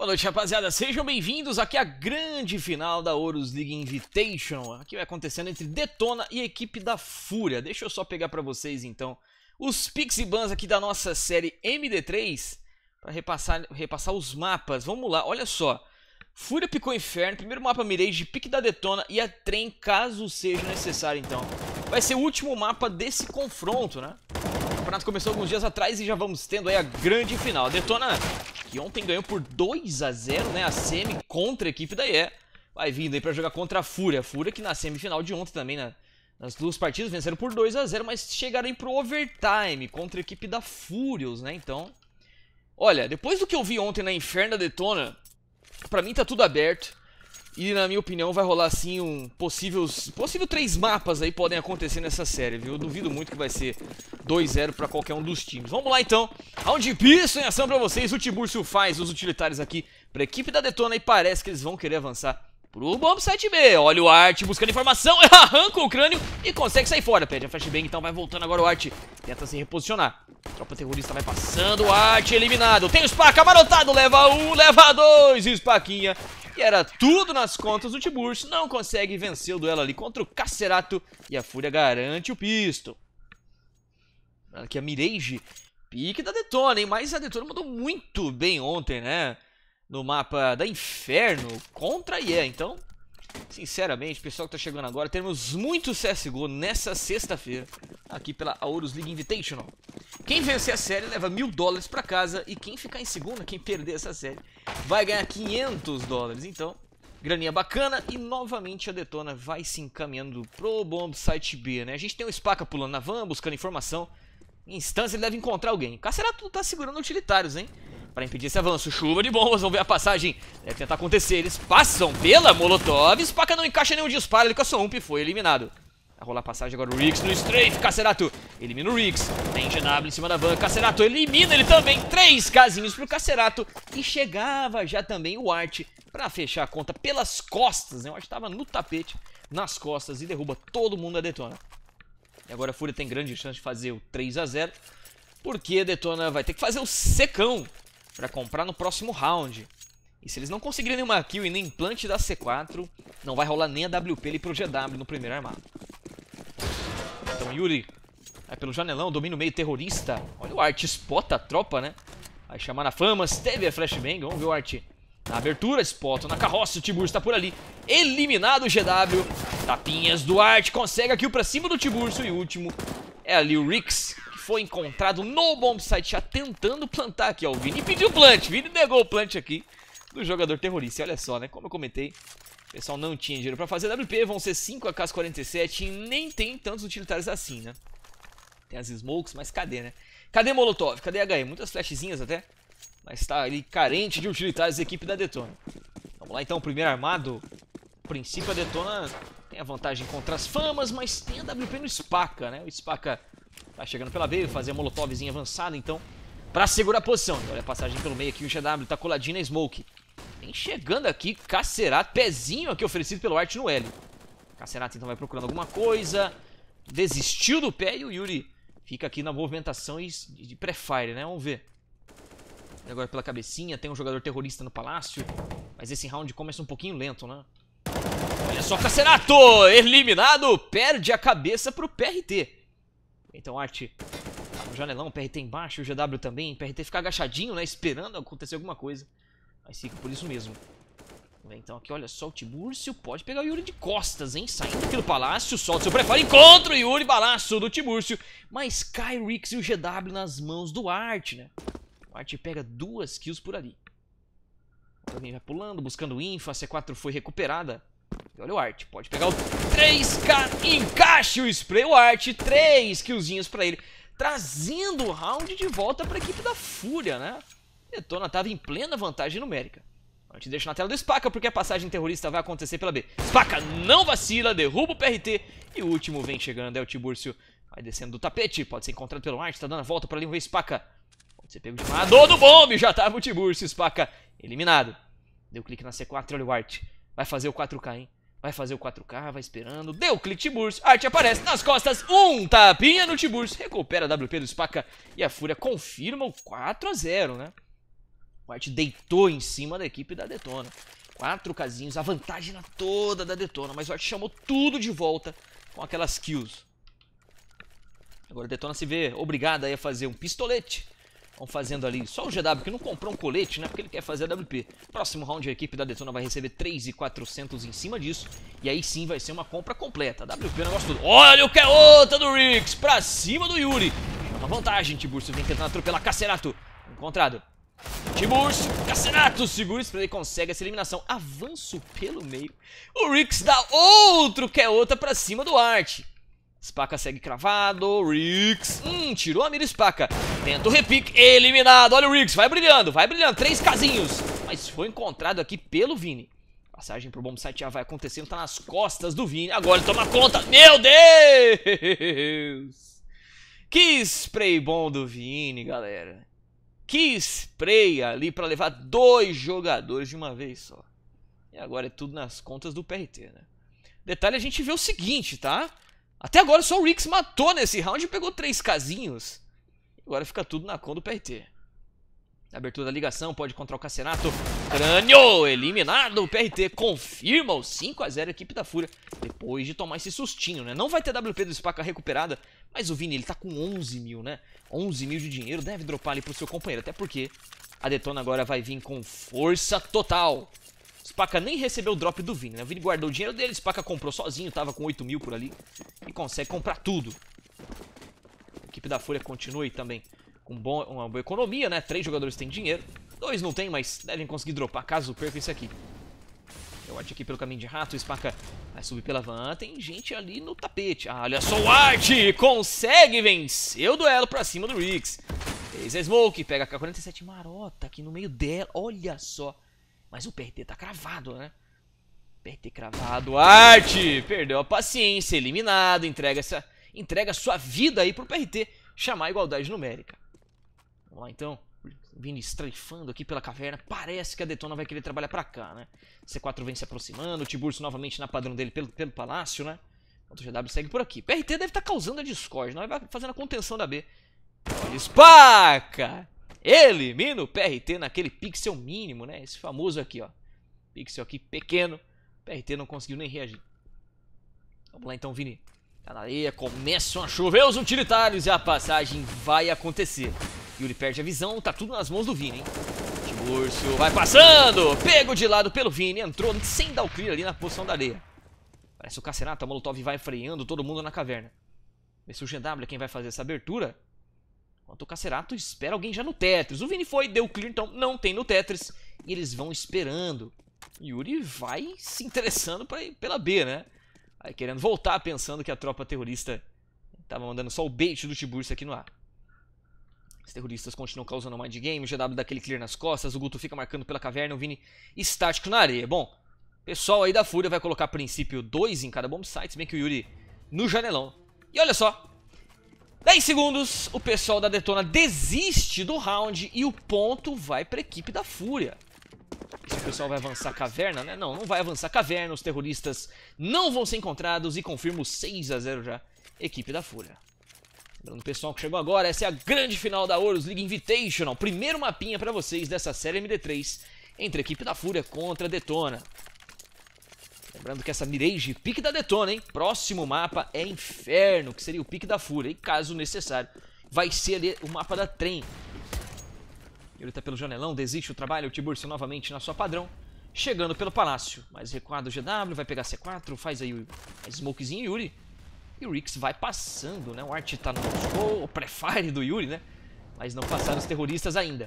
Boa noite, rapaziada. Sejam bem-vindos aqui à grande final da Horus League Invitation. Aqui vai acontecendo entre Detona e a equipe da Fúria. Deixa eu só pegar para vocês, então, os picks e bans aqui da nossa série MD3 para repassar, repassar os mapas. Vamos lá, olha só. Fúria picou Inferno, primeiro mapa Mirage, pique da Detona e a Trem, caso seja necessário, então. Vai ser o último mapa desse confronto, né? O campeonato começou alguns dias atrás e já vamos tendo aí a grande final. Detona que ontem ganhou por 2 a 0 né? A semi contra a equipe da IE. Vai vindo aí para jogar contra a Fúria. A Fúria que na semifinal de ontem também, né? Nas duas partidas venceram por 2 a 0 mas chegaram aí pro overtime contra a equipe da Furious, né? Então, olha, depois do que eu vi ontem na Inferna Detona, para mim tá tudo aberto. E na minha opinião vai rolar assim um possíveis, possível três mapas aí podem acontecer nessa série, viu? Eu duvido muito que vai ser 2-0 para qualquer um dos times. Vamos lá então. Round pista em ação para vocês. O Tiburcio faz os utilitários aqui para a equipe da Detona e parece que eles vão querer avançar Pro Bomb 7B, olha o Art buscando informação, arranca o crânio e consegue sair fora. Pede a flashbang, então vai voltando agora o Art, tenta se reposicionar. tropa terrorista vai passando, o Art eliminado. Tem o Spaca amarotado, leva um, leva dois, Spaquinha. E era tudo nas contas do Tiburcio, não consegue vencer o duelo ali contra o Cacerato e a Fúria garante o pisto. Aqui a Mirage, pique da Detona, hein? Mas a Detona mandou muito bem ontem, né? no mapa da Inferno contra a IE. Então, sinceramente, pessoal que está chegando agora, temos muito CSGO nessa sexta-feira aqui pela Aorus League Invitational. Quem vencer a série leva mil dólares para casa e quem ficar em segunda, quem perder essa série, vai ganhar 500 dólares. Então, graninha bacana e novamente a Detona vai se encaminhando pro bomb site B, né? A gente tem um Spaca pulando na van, buscando informação. Em instância ele deve encontrar alguém. O Cacerato tá segurando utilitários, hein? para impedir esse avanço. Chuva de bombas, vamos ver a passagem. Deve tentar acontecer. Eles passam pela Molotov. Spaca não encaixa nenhum disparo. Ele com a sua ump foi eliminado. Vai rolar a passagem agora. O ricks no strafe. Cacerato elimina o ricks Tem Genable em cima da van. Cacerato elimina ele também. Três casinhos pro Cacerato. E chegava já também o Art para fechar a conta pelas costas. Né? O Art estava no tapete, nas costas e derruba todo mundo a Detona. E agora a Fúria tem grande chance de fazer o 3 a 0 porque a Detona vai ter que fazer o secão para comprar no próximo round. E se eles não conseguirem nenhuma kill e nem implante da C4, não vai rolar nem a WP ali pro GW no primeiro armado. Então Yuri vai pelo janelão, domina o meio terrorista. Olha o Art, spota a tropa, né? Vai chamar na fama, teve a flashbang, vamos ver o Art. Na abertura, spota na carroça, o Tiburcio tá por ali. Eliminado o GW. Tapinhas do Art, consegue a kill pra cima do Tiburcio e último é ali o Ricks, foi encontrado no bombsite já tentando plantar aqui, ó. O Vini pediu o plant, Vini negou o plant aqui do jogador terrorista. olha só, né, como eu comentei, o pessoal não tinha dinheiro pra fazer. WP vão ser 5 AK-47 e nem tem tantos utilitários assim, né. Tem as smokes, mas cadê, né? Cadê Molotov? Cadê HE? Muitas flashzinhas até, mas tá ali carente de utilitários equipe da Detona. Vamos lá então, primeiro armado. A princípio a Detona tem a vantagem contra as famas, mas tem a WP no Spaca, né? O Spaca Tá chegando pela veio, fazer a molotovzinha avançada, então, pra segurar a posição. Então, olha a passagem pelo meio aqui, o GW tá coladinho na Smoke. Vem chegando aqui, Cacerato, pezinho aqui oferecido pelo Art no L. Cacerato então vai procurando alguma coisa, desistiu do pé e o Yuri fica aqui na movimentação de pré-fire, né? Vamos ver. Agora pela cabecinha, tem um jogador terrorista no palácio, mas esse round começa um pouquinho lento, né? Olha só, Cacerato, eliminado, perde a cabeça pro PRT. Então, Arte tá no janelão, PRT embaixo, o GW também. PRT fica agachadinho, né? Esperando acontecer alguma coisa. Mas fica por isso mesmo. Então aqui, olha só, o Tibúrcio pode pegar o Yuri de costas, hein? Saindo aqui do palácio, solta seu preparo, encontra o Yuri, balaço do Timurcio. Mas cai Rix e o GW nas mãos do Art, né? O Art pega duas kills por ali. Alguém vai pulando, buscando infa, a C4 foi recuperada. Olha o Art, pode pegar o 3K, encaixe o spray, o Art, 3 killzinhos pra ele, trazendo o round de volta pra equipe da Fúria, né? Detona tava em plena vantagem numérica. A gente deixa na tela do Spaca porque a passagem terrorista vai acontecer pela B. Spaca não vacila, derruba o PRT e o último vem chegando, é o Tibúrcio. Vai descendo do tapete, pode ser encontrado pelo Art, tá dando a volta pra ali, o Spaca. Pode ser pego de lado, do bombe, já tava o Tibúrcio, Spaca eliminado. Deu clique na C4, olha o Art. Vai fazer o 4K, hein? Vai fazer o 4K, vai esperando. Deu clique Tiburcio. Arte aparece nas costas. Um tapinha no Tiburcio. Recupera a WP do Spaca. E a Fúria confirma o 4x0, né? O Arte deitou em cima da equipe da Detona. Quatro casinhos, a vantagem toda da Detona. Mas o Arte chamou tudo de volta com aquelas kills. Agora a Detona se vê obrigada a fazer um pistolete vão fazendo ali. Só o GW que não comprou um colete, né? Porque ele quer fazer a WP. Próximo round, a equipe da Detona vai receber 3,400 em cima disso. E aí sim vai ser uma compra completa. WP, o é negócio todo. Olha o que é outra do Rix! Pra cima do Yuri. É uma vantagem, Tiburcio vem tentando atropelar Cacerato. Encontrado. Tiburcio, Cacerato segura isso, ele consegue essa eliminação. Avanço pelo meio. O Rix dá outro que é outra pra cima do Art. Spaca segue cravado, Rix, hum, tirou a mira Spaca, tenta o repique, eliminado, olha o Rix, vai brilhando, vai brilhando, três casinhos, mas foi encontrado aqui pelo Vini. Passagem pro site já vai acontecendo, tá nas costas do Vini, agora ele toma conta, meu Deus! Que spray bom do Vini, galera. Que spray ali para levar dois jogadores de uma vez só. E agora é tudo nas contas do PRT, né? Detalhe, a gente vê o seguinte, tá? Até agora só o Rix matou nesse round e pegou três casinhos. Agora fica tudo na conta do PRT. Abertura da ligação, pode contra o Cacerato. Crânio eliminado. O PRT confirma o 5x0 equipe da Fúria. Depois de tomar esse sustinho, né? Não vai ter WP do Spaca recuperada. Mas o Vini, ele tá com 11 mil, né? 11 mil de dinheiro. Deve dropar ali pro seu companheiro. Até porque a Detona agora vai vir com força total. Spaca nem recebeu o drop do Vini, né? O Vini guardou o dinheiro dele, Spaca comprou sozinho, tava com 8 mil por ali. E consegue comprar tudo. A equipe da Folha continua aí também com bom, uma boa economia, né? Três jogadores têm dinheiro. Dois não tem, mas devem conseguir dropar caso perca esse aqui. É Eu acho aqui pelo caminho de rato, o Spaca vai subir pela van. Tem gente ali no tapete. Ah, olha só o Art! Consegue vencer o duelo pra cima do Riggs. Fez a Smoke, pega a K-47 marota aqui no meio dela. Olha só. Mas o PRT tá cravado, né? PRT cravado. Arte! Perdeu a paciência, eliminado. Entrega, essa, entrega sua vida aí pro PRT chamar a igualdade numérica. Vamos lá então. Vindo estreifando aqui pela caverna. Parece que a Detona vai querer trabalhar pra cá, né? C4 vem se aproximando. Tiburcio novamente na padrão dele pelo, pelo palácio, né? o GW segue por aqui. PRT deve estar tá causando a discórdia. Nós é? vai fazendo a contenção da B. espaca! Elimina o PRT naquele pixel mínimo, né? Esse famoso aqui, ó. Pixel aqui pequeno. O PRT não conseguiu nem reagir. Vamos lá então, Vini. Tá na areia, começam a chover os utilitários e a passagem vai acontecer. Yuri perde a visão, tá tudo nas mãos do Vini, hein? Timúrcio vai passando! Pego de lado pelo Vini, entrou sem dar o clear ali na posição da areia. Parece o Cacerato, a Molotov vai freando todo mundo na caverna. Vê se o GW é quem vai fazer essa abertura. Enquanto o Cacerato espera alguém já no Tetris. O Vini foi, deu clear, então não tem no Tetris. E eles vão esperando. Yuri vai se interessando pra, pela B, né? Aí querendo voltar, pensando que a tropa terrorista estava mandando só o bait do Tiburcio aqui no ar. Os terroristas continuam causando mind game, o GW dá aquele clear nas costas, o Guto fica marcando pela caverna, o Vini estático na areia. Bom, pessoal aí da Fúria vai colocar a princípio dois em cada bomb site, bem que o Yuri no janelão. E olha só, 10 segundos, o pessoal da Detona desiste do round e o ponto vai pra equipe da Fúria. O pessoal vai avançar caverna, né? Não, não vai avançar caverna, os terroristas não vão ser encontrados e confirmo 6 a 0 já, equipe da Fúria. Lembrando o pessoal que chegou agora, essa é a grande final da Horus League Invitational, primeiro mapinha pra vocês dessa série MD3 entre a equipe da Fúria contra a Detona. Lembrando que essa Mirage, pique da Detona, hein? Próximo mapa é Inferno, que seria o pique da Fúria. E caso necessário, vai ser ali o mapa da Trem. Ele tá pelo janelão, desiste o trabalho. O Tiburcio novamente na sua padrão. Chegando pelo palácio. Mais recuado o GW, vai pegar C4, faz aí o smokezinho Yuri. E o Rix vai passando, né? O Art tá no gol, o prefire do Yuri, né? Mas não passaram os terroristas ainda.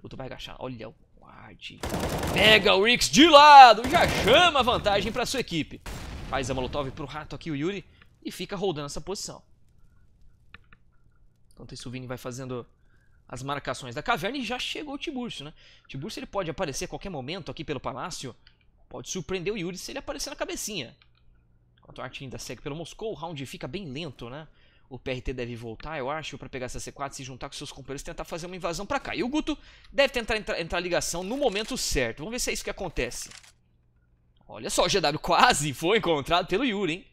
O outro vai agachar. Olha o Pega o Rix de lado, já chama a vantagem para sua equipe. Faz a Molotov pro rato aqui, o Yuri, e fica rodando essa posição. Enquanto isso, o Vini vai fazendo as marcações da caverna e já chegou o Tiburcio, né? O Tiburcio ele pode aparecer a qualquer momento aqui pelo palácio. Pode surpreender o Yuri se ele aparecer na cabecinha. Enquanto o arte ainda segue pelo Moscou, o round fica bem lento, né? o PRT deve voltar, eu acho, para pegar essa C4, se juntar com seus companheiros e tentar fazer uma invasão para cá. E o Guto deve tentar entrar, entrar ligação no momento certo. Vamos ver se é isso que acontece. Olha só, o GW quase foi encontrado pelo Yuri, hein?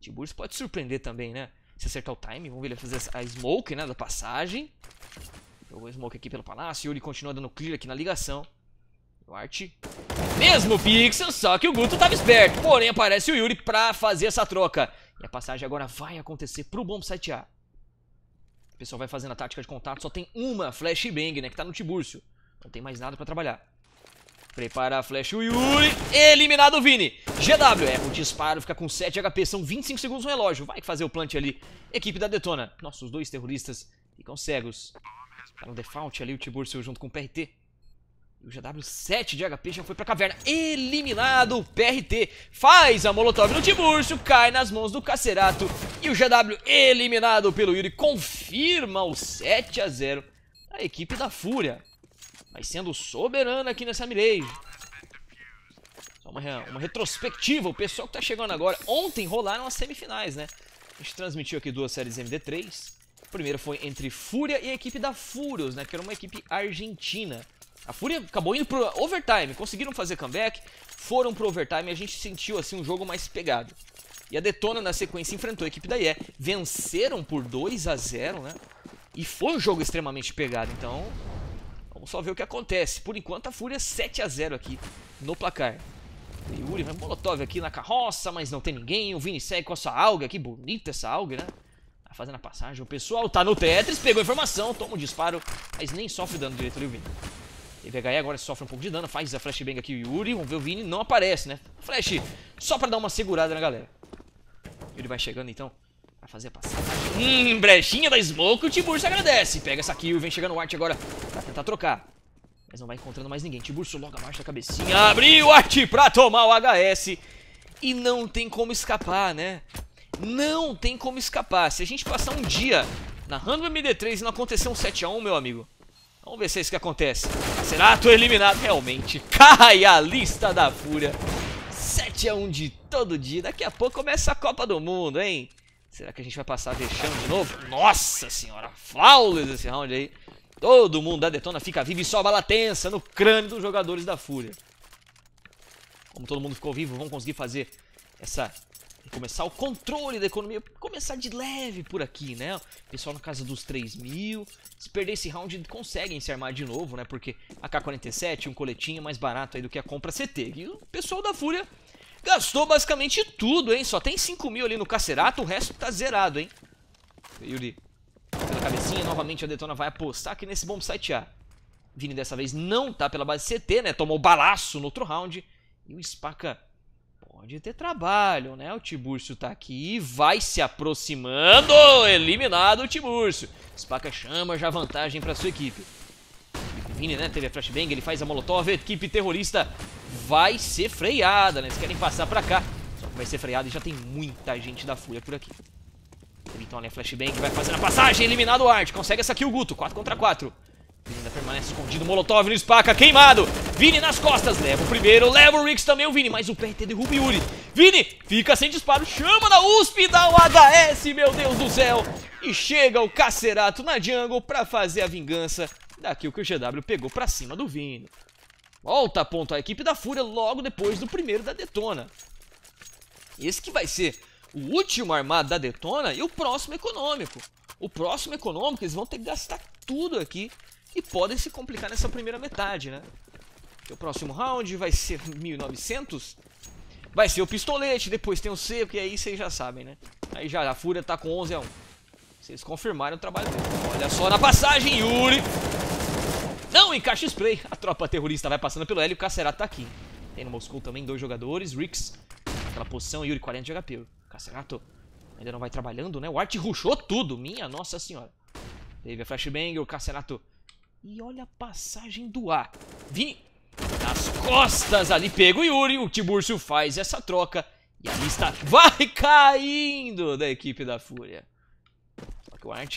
Tiburcio pode surpreender também, né? Se acertar o time, vamos ver ele fazer a smoke, né, da passagem. Jogou smoke aqui pelo palácio, Yuri continua dando clear aqui na ligação. O Art. Mesmo pixel, só que o Guto tava esperto. Porém, aparece o Yuri pra fazer essa troca. E a passagem agora vai acontecer pro Bomb 7A. O pessoal vai fazendo a tática de contato, só tem uma flashbang, né, que tá no Tibúrcio. Não tem mais nada pra trabalhar. Prepara a flash o Yuri, eliminado o Vini. GW, erra o disparo, fica com 7 HP, são 25 segundos no relógio. Vai fazer o plant ali, equipe da Detona. Nossa, os dois terroristas ficam cegos. Tá no default ali o Tiburcio junto com o PRT. E o GW7 de HP já foi pra caverna. Eliminado o PRT. Faz a Molotov no Tiburcio, cai nas mãos do Cacerato. E o GW eliminado pelo Yuri. Confirma o 7 a 0 a equipe da Fúria. Mas sendo soberana aqui nessa mileage. Só uma, uma retrospectiva. O pessoal que tá chegando agora. Ontem rolaram as semifinais, né? A gente transmitiu aqui duas séries MD3. a primeiro foi entre Fúria e a equipe da Furos, né? Que era uma equipe argentina. A Fúria acabou indo pro overtime, conseguiram fazer comeback, foram pro overtime e a gente sentiu assim um jogo mais pegado. E a Detona na sequência enfrentou a equipe da IE, venceram por 2 a 0, né? E foi um jogo extremamente pegado, então vamos só ver o que acontece. Por enquanto a Fúria 7 a 0 aqui no placar. O Yuri vai né? molotov aqui na carroça, mas não tem ninguém. O Vini segue com a sua alga, que bonita essa alga, né? Tá fazendo a passagem, o pessoal tá no Tetris, pegou a informação, toma um disparo, mas nem sofre dano direito ali o Vini. EVHE agora sofre um pouco de dano, faz a flashbang aqui o Yuri, vamos ver o Vini, não aparece, né? Flash, só pra dar uma segurada na galera. Ele vai chegando então, vai fazer a passagem. Hum, brechinha da Smoke, o Tiburcio agradece. Pega essa kill, vem chegando o Art agora pra tentar trocar. Mas não vai encontrando mais ninguém. Tiburcio logo abaixo da cabecinha, abriu o Art pra tomar o HS. E não tem como escapar, né? Não tem como escapar. Se a gente passar um dia na Random MD3 e não acontecer um 7x1, meu amigo... Vamos ver se é isso que acontece. Cerato eliminado realmente. Cai a lista da fúria. 7 a 1 de todo dia. Daqui a pouco começa a Copa do Mundo, hein? Será que a gente vai passar deixando de novo? Nossa senhora, faules esse round aí. Todo mundo da Detona fica vivo e só a bala tensa no crânio dos jogadores da Fúria. Como todo mundo ficou vivo, vamos conseguir fazer essa começar o controle da economia, começar de leve por aqui, né? O pessoal na casa dos 3 mil, se perder esse round conseguem se armar de novo, né? Porque a K-47, um coletinho mais barato aí do que a compra CT. E o pessoal da Fúria gastou basicamente tudo, hein? Só tem 5 mil ali no cacerato, o resto tá zerado, hein? Yuri pela cabecinha, novamente a Detona vai apostar aqui nesse bom site A. Vini dessa vez não tá pela base CT, né? Tomou balaço no outro round. E o Spaca pode ter trabalho, né? O Tiburcio tá aqui, vai se aproximando, eliminado o Tiburcio. Spaca chama já vantagem para sua equipe. Vini, né, teve a flashbang, ele faz a molotov, equipe terrorista vai ser freada, né? Eles querem passar pra cá, só que vai ser freada e já tem muita gente da Fúria por aqui. Então, né, flashbang vai fazendo a passagem, eliminado o Art, consegue essa aqui o Guto, 4 contra 4. Ainda permanece escondido. Molotov no espaca, queimado. Vini nas costas, leva o primeiro. Leva o Rix também, o Vini. Mas o PRT derruba o Yuri. Vini fica sem disparo. Chama na USP, dá um HS, meu Deus do céu. E chega o Cacerato na jungle pra fazer a vingança daquilo que o GW pegou pra cima do Vini. Volta a ponto a equipe da Fúria logo depois do primeiro da Detona. Esse que vai ser o último armado da Detona e o próximo econômico. O próximo econômico, eles vão ter que gastar tudo aqui e podem se complicar nessa primeira metade, né? Porque o próximo round vai ser 1900, vai ser o pistolete, depois tem o C, porque aí vocês já sabem, né? Aí já a Fúria tá com 11 a 1. Vocês confirmaram o trabalho dele. Olha só na passagem, Yuri! Não encaixa spray! A tropa terrorista vai passando pelo L e o Cacerato tá aqui. Tem no Moscou também dois jogadores, Rix, naquela posição, Yuri 40 de HP. Cacerato ainda não vai trabalhando, né? O Art rushou tudo, minha nossa senhora. Teve a flashbang, o Cacerato e olha a passagem do A. Vim nas costas ali pega o Yuri, o Tiburcio faz essa troca. E a lista vai caindo da equipe da Fúria. Só que o Art...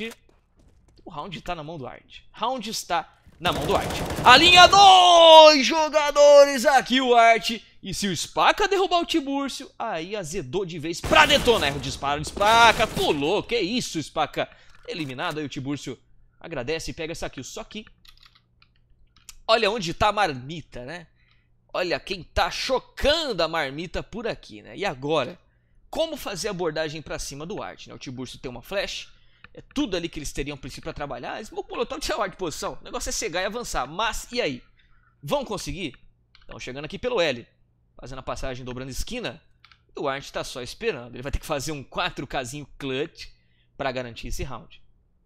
O round está na mão do Art. Round está na mão do Art. A linha dois jogadores aqui, o Art... E se o Spaca derrubar o Tiburcio aí azedou de vez pra detonar. Erro de disparo, Spaca pulou. Que isso, Spaca? Eliminado aí o Tiburcio Agradece e pega essa kill. Só que Olha onde está a marmita, né? Olha quem está chocando a marmita por aqui, né? E agora, como fazer a abordagem para cima do Art? Né? O Tiburcio tem uma flash, é tudo ali que eles teriam princípio para trabalhar. O Molotov tinha de posição. O negócio é cegar e avançar. Mas e aí? Vão conseguir? Estão chegando aqui pelo L, fazendo a passagem dobrando esquina. E o Art está só esperando. Ele vai ter que fazer um 4 casinho clutch para garantir esse round.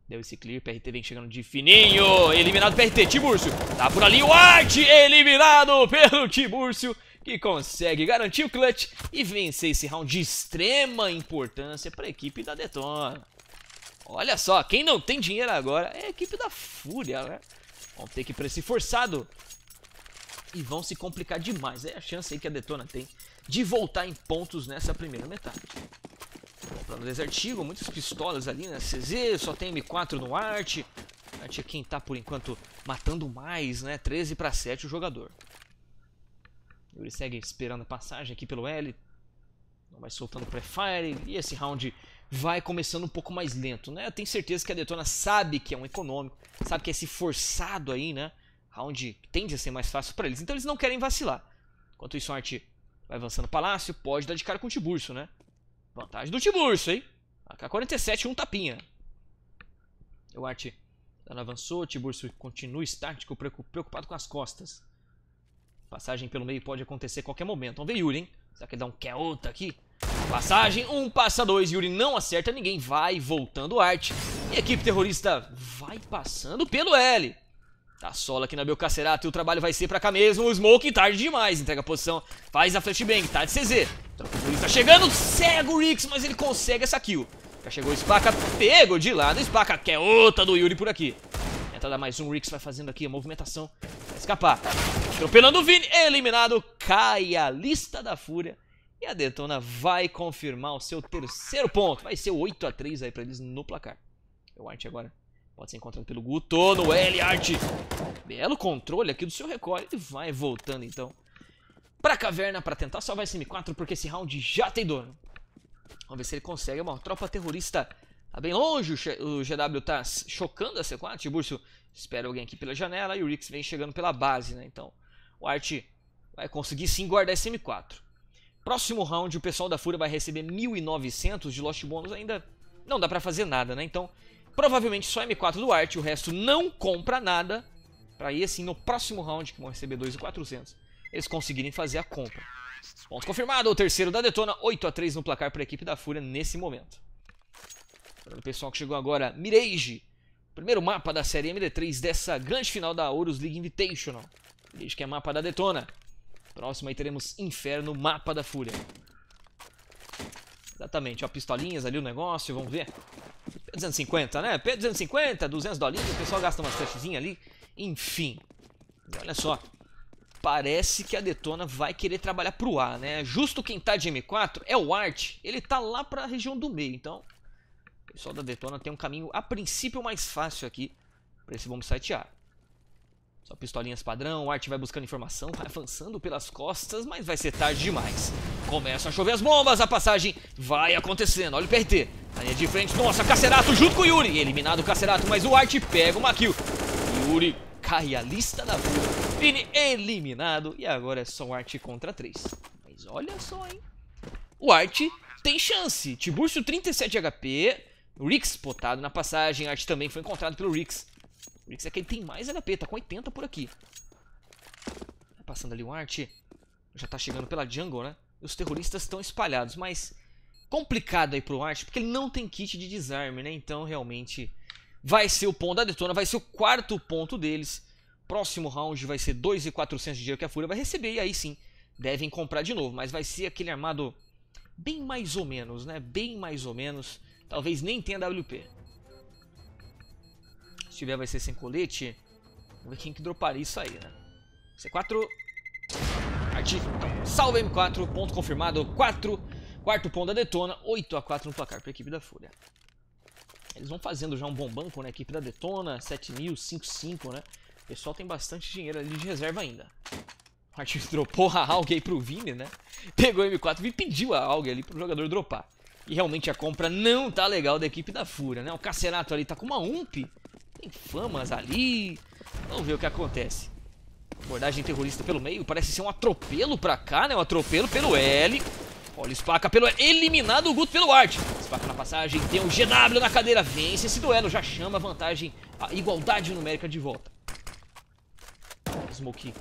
Deu esse clear, PRT vem chegando de fininho, eliminado PRT, Tiburcio, tá por ali o Arte, eliminado pelo Tiburcio que consegue garantir o clutch e vencer esse round de extrema importância para a equipe da Detona. Olha só, quem não tem dinheiro agora é a equipe da Fúria, né? Vão ter que ir para esse forçado e vão se complicar demais. É a chance aí que a Detona tem de voltar em pontos nessa primeira metade. Plano desertivo, muitas pistolas ali na né? CZ, só tem M4 no Art. Art é quem tá por enquanto matando mais, né? 13 para 7 o jogador. Ele segue esperando a passagem aqui pelo L. Não vai soltando pré-fire. E esse round vai começando um pouco mais lento, né? Eu tenho certeza que a Detona sabe que é um econômico, sabe que é esse forçado aí, né? Round tende a ser mais fácil para eles. Então eles não querem vacilar. Enquanto isso, o Art vai avançando o palácio, pode dar de cara com o Tiburcio, né? Vantagem do Tiburcio, hein? AK-47, um tapinha. O Arte avançou, Tiburcio continua estático, preocupado com as costas. Passagem pelo meio pode acontecer a qualquer momento. Vamos ver Yuri, hein? Será que ele dá um outro aqui? Passagem, um passa dois, Yuri não acerta ninguém, vai voltando o Arte. E a equipe terrorista vai passando pelo L. Tá solo aqui na Belcacerato e o trabalho vai ser pra cá mesmo. O Smoke tarde demais, entrega a posição, faz a flashbang, tá de CZ. Tranquilo, tá, tá chegando, cego o Rix, mas ele consegue essa kill. Já chegou o Spaca, pegou de lado, Spaca quer outra do Yuri por aqui. Tenta dar mais um, Rix vai fazendo aqui a movimentação, vai escapar. Atropelando o Vini, eliminado, cai a lista da fúria. E a Detona vai confirmar o seu terceiro ponto. Vai ser 8x3 aí pra eles no placar. É o Art agora pode ser encontrado pelo Guto no L, Art. Belo controle aqui do seu recolhe. Ele vai voltando então pra caverna pra tentar salvar esse M4, porque esse round já tem dono. Vamos ver se ele consegue. Uma tropa terrorista tá bem longe. O GW tá chocando a C4. Tiburcio espera alguém aqui pela janela e o Rix vem chegando pela base, né? Então o Art vai conseguir sim guardar esse M4. Próximo round, o pessoal da Fúria vai receber 1.900 de Lost Bônus. Ainda não dá pra fazer nada, né? Então, provavelmente só M4 do Art, o resto não compra nada. Pra ir assim no próximo round, que vão receber 2.400 eles conseguirem fazer a compra. Ponto confirmado, o terceiro da Detona, 8 a 3 no placar para a equipe da Fúria nesse momento. Para o pessoal que chegou agora, Mirage, primeiro mapa da série MD3 dessa grande final da Horus League Invitational. Mirage que é mapa da Detona. Próximo aí teremos Inferno, mapa da Fúria. Exatamente, ó, pistolinhas ali o negócio, vamos ver. P250, né? P250, 200 dolinhos, o pessoal gasta umas flashzinhas ali. Enfim, olha só, parece que a Detona vai querer trabalhar para o A, né? Justo quem tá de M4 é o Art, ele tá lá para a região do meio, então o pessoal da Detona tem um caminho a princípio mais fácil aqui para esse bombsite A. Só pistolinhas padrão, o Art vai buscando informação, vai avançando pelas costas, mas vai ser tarde demais. Começam a chover as bombas, a passagem vai acontecendo, olha o PRT. Na linha de frente, nossa, Cacerato junto com o Yuri. Eliminado o Cacerato, mas o Art pega uma kill. Yuri cai a lista da vida eliminado. E agora é só o Arte contra 3. Mas olha só, hein? O Arte tem chance. Tiburcio 37 HP. o Rix potado na passagem. Arte também foi encontrado pelo Rix. O Rix é que ele tem mais HP. Tá com 80 por aqui. Tá passando ali o Arte. Já tá chegando pela jungle, né? Os terroristas estão espalhados, mas... Complicado aí pro Arte, porque ele não tem kit de desarme, né? Então, realmente, vai ser o ponto da detona, vai ser o quarto ponto deles próximo round vai ser 2,400 de dinheiro que a Fúria vai receber, e aí sim devem comprar de novo. Mas vai ser aquele armado bem mais ou menos, né? Bem mais ou menos. Talvez nem tenha WP. Se tiver, vai ser sem colete. Vamos ver quem que droparia isso aí, né? C4. Artif. salve M4. Ponto confirmado. 4. Quarto ponto da Detona. 8 a 4 no placar para a equipe da Fúria. Eles vão fazendo já um bom banco, né? equipe da Detona. 7.000, 5.5, né? O pessoal tem bastante dinheiro ali de reserva ainda. O Martins dropou a AUG aí pro Vini, né? Pegou o M4 e pediu a AUG ali pro jogador dropar. E realmente a compra não tá legal da equipe da Fúria, né? O Cacerato ali tá com uma UMP. Tem famas ali. Vamos ver o que acontece. Abordagem terrorista pelo meio. Parece ser um atropelo pra cá, né? Um atropelo pelo L. Olha o Spaca pelo L. Eliminado o Guto pelo Art. Spaca na passagem. Tem o um GW na cadeira. Vence esse duelo. Já chama a vantagem, a igualdade numérica de volta. Smoke.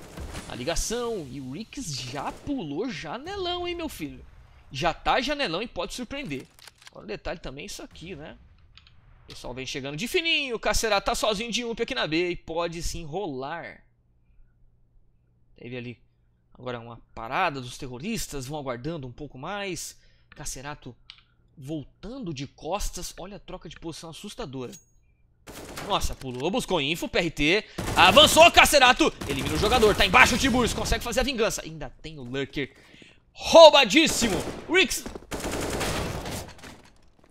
A ligação. E o Ricks já pulou janelão, hein, meu filho. Já tá janelão e pode surpreender. Agora o detalhe também é isso aqui, né? O pessoal vem chegando de fininho. O Cacerá tá sozinho de um aqui na B e pode se enrolar. Teve ali agora uma parada dos terroristas, vão aguardando um pouco mais. Cacerato voltando de costas. Olha a troca de posição assustadora. Nossa, pulou, buscou info, PRT, avançou, Cacerato, elimina o jogador, tá embaixo o Tiburcio, consegue fazer a vingança. Ainda tem o Lurker, roubadíssimo. Rix...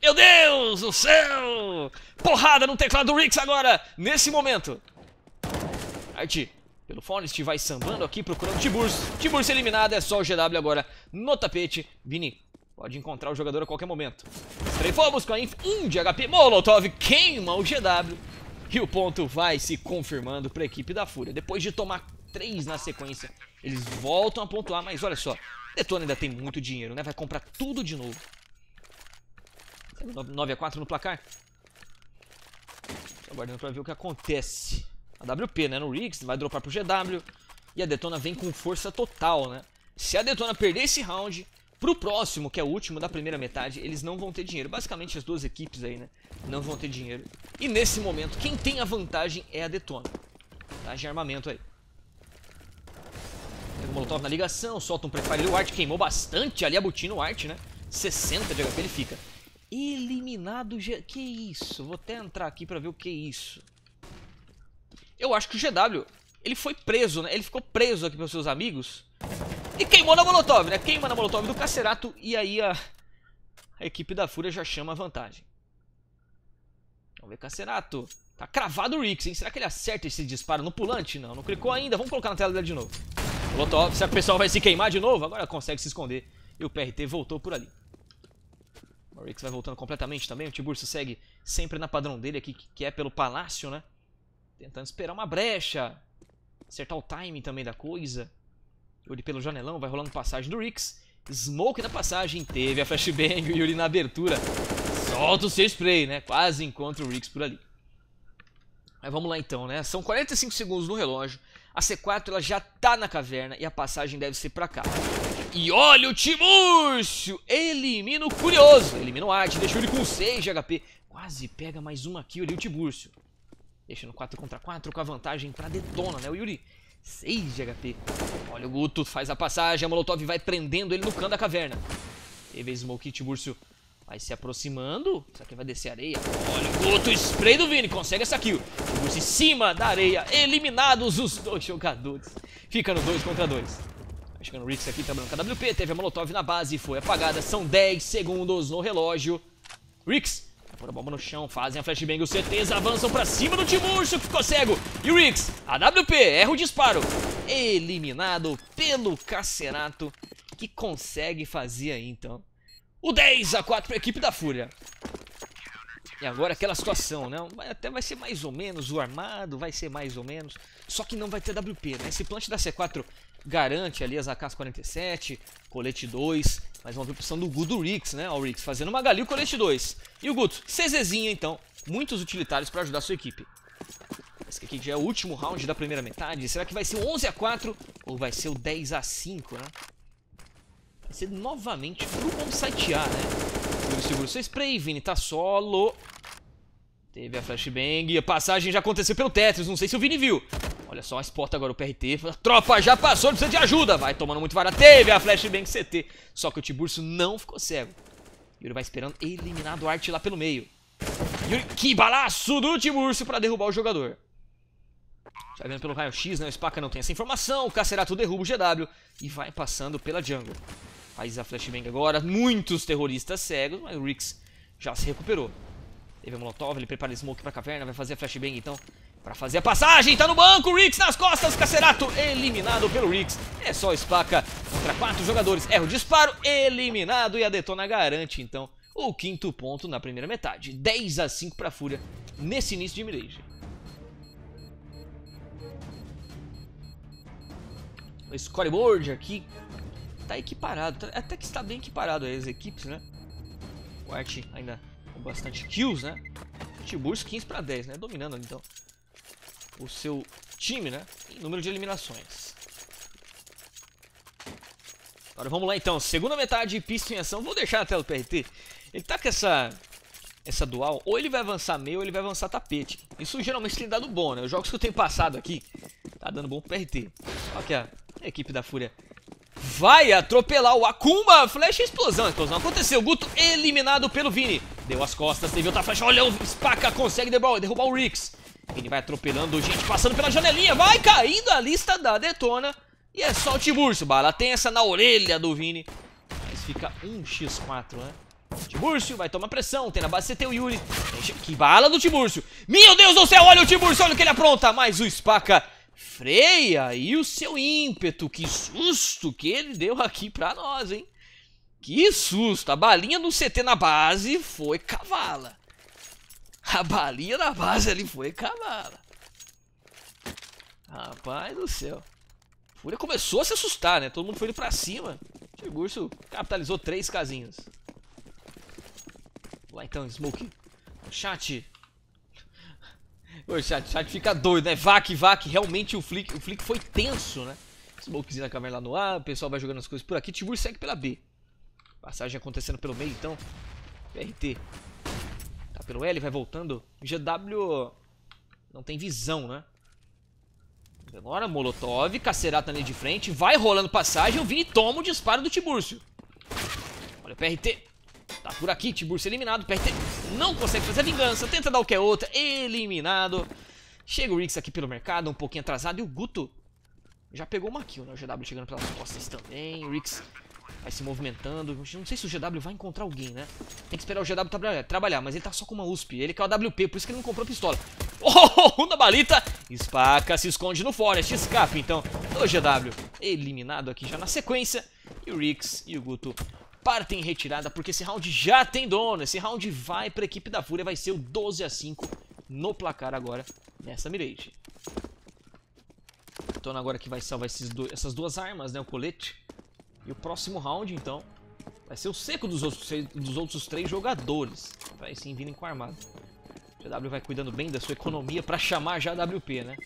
Meu Deus do céu! Porrada no teclado do Rix agora, nesse momento. Art, pelo Forest, vai sambando aqui, procurando Tiburcio. Tiburcio eliminado, é só o GW agora no tapete. Vini Pode encontrar o jogador a qualquer momento. Streifamos com a Inf 1 de HP. Molotov queima o GW. E o ponto vai se confirmando para a equipe da Fúria. Depois de tomar 3 na sequência, eles voltam a pontuar. Mas olha só, Detona ainda tem muito dinheiro, né? Vai comprar tudo de novo. 9x4 no placar. Tô aguardando para ver o que acontece. A WP, né? No Riggs, vai dropar pro GW. E a Detona vem com força total, né? Se a Detona perder esse round, Pro próximo, que é o último da primeira metade, eles não vão ter dinheiro. Basicamente as duas equipes aí, né? Não vão ter dinheiro. E nesse momento, quem tem a vantagem é a Detona. Tá de armamento aí. Pega o Molotov na ligação, solta um prefire. O Art queimou bastante ali a butina o Art, né? 60 de HP ele fica. Eliminado G... Que isso? Vou até entrar aqui pra ver o que é isso. Eu acho que o GW, ele foi preso, né? Ele ficou preso aqui pelos seus amigos. E queimou na Molotov, né? Queima na Molotov do Cacerato e aí a, a equipe da Fúria já chama a vantagem. Vamos ver Cacerato. Tá cravado o Rix, hein? Será que ele acerta esse disparo no pulante? Não, não clicou ainda. Vamos colocar na tela dele de novo. Molotov, será que o pessoal vai se queimar de novo? Agora consegue se esconder. E o PRT voltou por ali. O Rix vai voltando completamente também. O Tiburcio segue sempre na padrão dele aqui, que é pelo palácio, né? Tentando esperar uma brecha. Acertar o timing também da coisa. Yuri pelo janelão, vai rolando passagem do Rix. Smoke na passagem, teve a flashbang, o Yuri na abertura. Solta o seu spray, né? Quase encontra o Rix por ali. Mas vamos lá então, né? São 45 segundos no relógio. A C4 ela já tá na caverna e a passagem deve ser pra cá. E olha o Timurcio Elimina o Curioso! Elimina o Arte, deixa ele com 6 de HP. Quase pega mais uma kill ali o Tiburcio. Deixando 4 contra 4 com a vantagem pra Detona, né? O Yuri 6 de HP. Olha o Guto, faz a passagem, a Molotov vai prendendo ele no canto da caverna. Teve Smoke Tiburcio vai se aproximando. Será que vai descer areia? Olha o Guto, spray do Vini, consegue essa kill. Tiburcio em cima da areia, eliminados os dois jogadores. Fica no 2 contra 2. Chegando o Rix aqui, trabalhando tá com a WP, teve a Molotov na base, foi apagada, são 10 segundos no relógio. Ricks. Põe a bomba no chão, fazem a flashbang. Os CTs avançam pra cima do Timurcio que ficou cego. E o Riggs, AWP, erra o disparo. Eliminado pelo Cacerato, que consegue fazer aí, então. O 10 a 4 para equipe da Fúria. E agora aquela situação, né? Vai, até vai ser mais ou menos o armado, vai ser mais ou menos. Só que não vai ter WP, né? Esse plant da C4 garante ali as AKs-47, colete 2 mais uma opção do Gudo Rix, né? Ó, o Rix fazendo uma Galil Colete 2. E o Guto, CZzinho então. Muitos utilitários para ajudar a sua equipe. Esse aqui já é o último round da primeira metade. Será que vai ser o 11 a 4 ou vai ser o 10 a 5, né? Vai ser novamente pro Bonsitear, né? Seguro, seguro seu spray. Vini tá solo. Teve a flashbang. A passagem já aconteceu pelo Tetris. Não sei se o Vini viu. Olha só, exporta agora o PRT. tropa já passou, precisa de ajuda. Vai tomando muito vara. Teve a flashbang CT. Só que o Tiburcio não ficou cego. Yuri vai esperando eliminar Duarte lá pelo meio. Yuri, que balaço do Tiburcio para derrubar o jogador. Sai vendo pelo raio-x, né? O Spaca não tem essa informação. O Cacerato derruba o GW e vai passando pela jungle. Faz a flashbang agora. Muitos terroristas cegos, mas o Rix já se recuperou. Teve a Molotov, ele prepara o Smoke pra caverna, vai fazer a flashbang então. Pra fazer a passagem, tá no banco, Rix nas costas, Cacerato eliminado pelo Rix. É só espaca contra quatro jogadores, erra o disparo, eliminado e a Detona garante então o quinto ponto na primeira metade. 10 a 5 pra Fúria nesse início de Mirage. O scoreboard aqui tá equiparado, tá, até que está bem equiparado aí as equipes, né? O Art ainda com bastante kills, né? Tiburcio 15 para 10, né? Dominando então o seu time, né? Em número de eliminações. Agora vamos lá então, segunda metade, pista em ação. Vou deixar a tela o PRT. Ele tá com essa essa dual, ou ele vai avançar meio ou ele vai avançar tapete. Isso geralmente tem dado bom, né? Os jogos que eu tenho passado aqui, tá dando bom pro PRT. Olha que a equipe da Fúria vai atropelar o Akuma. Flecha e explosão, explosão aconteceu. Guto eliminado pelo Vini. Deu as costas, teve outra flecha. Olha, o Spaca consegue derrubar, o Ricks. Ele vai atropelando gente, passando pela janelinha, vai caindo a lista da Detona. E é só o Tiburcio, bala tensa na orelha do Vini. Mas fica 1x4, né? Tiburcio vai tomar pressão, tem na base CT o Yuri. Que bala do Tiburcio. Meu Deus do céu, olha o Tiburcio, olha o que ele apronta. Mas o Spaca freia e o seu ímpeto. Que susto que ele deu aqui pra nós, hein? Que susto, a balinha do CT na base foi cavala. A balinha na base ali foi cavada. Rapaz do céu. Fúria começou a se assustar, né? Todo mundo foi indo pra cima. O Tiburcio capitalizou três casinhas. Lá então, Smoke. Chat. O chat, chat fica doido, né? Vac, vac. Realmente o flick, o flick foi tenso, né? Smokezinho na câmera lá no ar. O pessoal vai jogando as coisas por aqui. Tiburcio segue pela B. Passagem acontecendo pelo meio, então. PRT. Tá pelo L, vai voltando. GW não tem visão, né? Agora, Molotov, Cacerata ali de frente, vai rolando passagem, o Vini toma o disparo do Tiburcio. Olha o PRT, tá por aqui, Tiburcio eliminado, PRT não consegue fazer a vingança, tenta dar o que é outra, eliminado. Chega o Rix aqui pelo mercado, um pouquinho atrasado, e o Guto já pegou uma kill, né? O GW chegando pelas costas também, o Rix vai se movimentando. Não sei se o GW vai encontrar alguém, né? Tem que esperar o GW tra trabalhar, mas ele tá só com uma USP. Ele quer é o WP, por isso que ele não comprou pistola. Oh, oh, oh na balita, espaca, se esconde no Forest, escapa então do GW. Eliminado aqui já na sequência. E o Rix e o Guto partem em retirada, porque esse round já tem dono. Esse round vai pra equipe da Fúria, vai ser o 12 a 5 no placar agora, nessa mirage. Então agora que vai salvar esses dois, essas duas armas, né, o colete e o próximo round, então, vai ser o seco dos outros, dos outros três jogadores. Vai sim virem com armado. O GW vai cuidando bem da sua economia para chamar já a WP, né?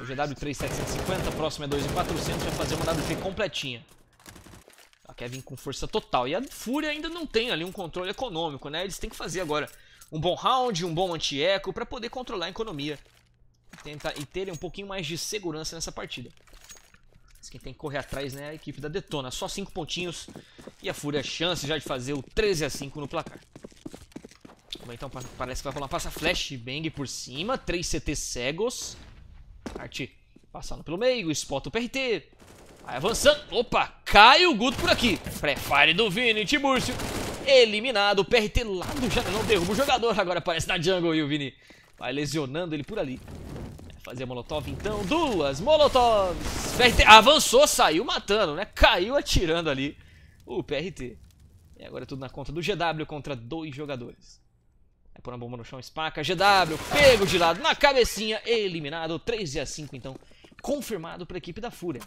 O GW3750, próximo é 2.400, vai fazer uma WP completinha. Ela quer vir com força total. E a Fúria ainda não tem ali um controle econômico, né? Eles têm que fazer agora um bom round, um bom anti-eco para poder controlar a economia. E, tentar, e terem um pouquinho mais de segurança nessa partida. Quem tem que correr atrás né, é a equipe da Detona. Só 5 pontinhos e a Fúria chance já de fazer o 13 a 5 no placar. Então parece que vai rolar um passa flashbang por cima. 3 CT cegos. Art passando pelo meio, spot o PRT. Vai avançando. Opa, cai o Guto por aqui. Prefire do Vini, Tiburcio. Eliminado, o PRT lá do janelão derruba o jogador. Agora aparece na jungle e o Vini vai lesionando ele por ali. Fazer molotov então. Duas molotovs. PRT avançou, saiu matando, né? Caiu atirando ali o PRT. E agora é tudo na conta do GW contra dois jogadores. Vai por uma bomba no chão, espaca. GW pego de lado na cabecinha, eliminado. 3 a 5 então, confirmado para a equipe da Fúria.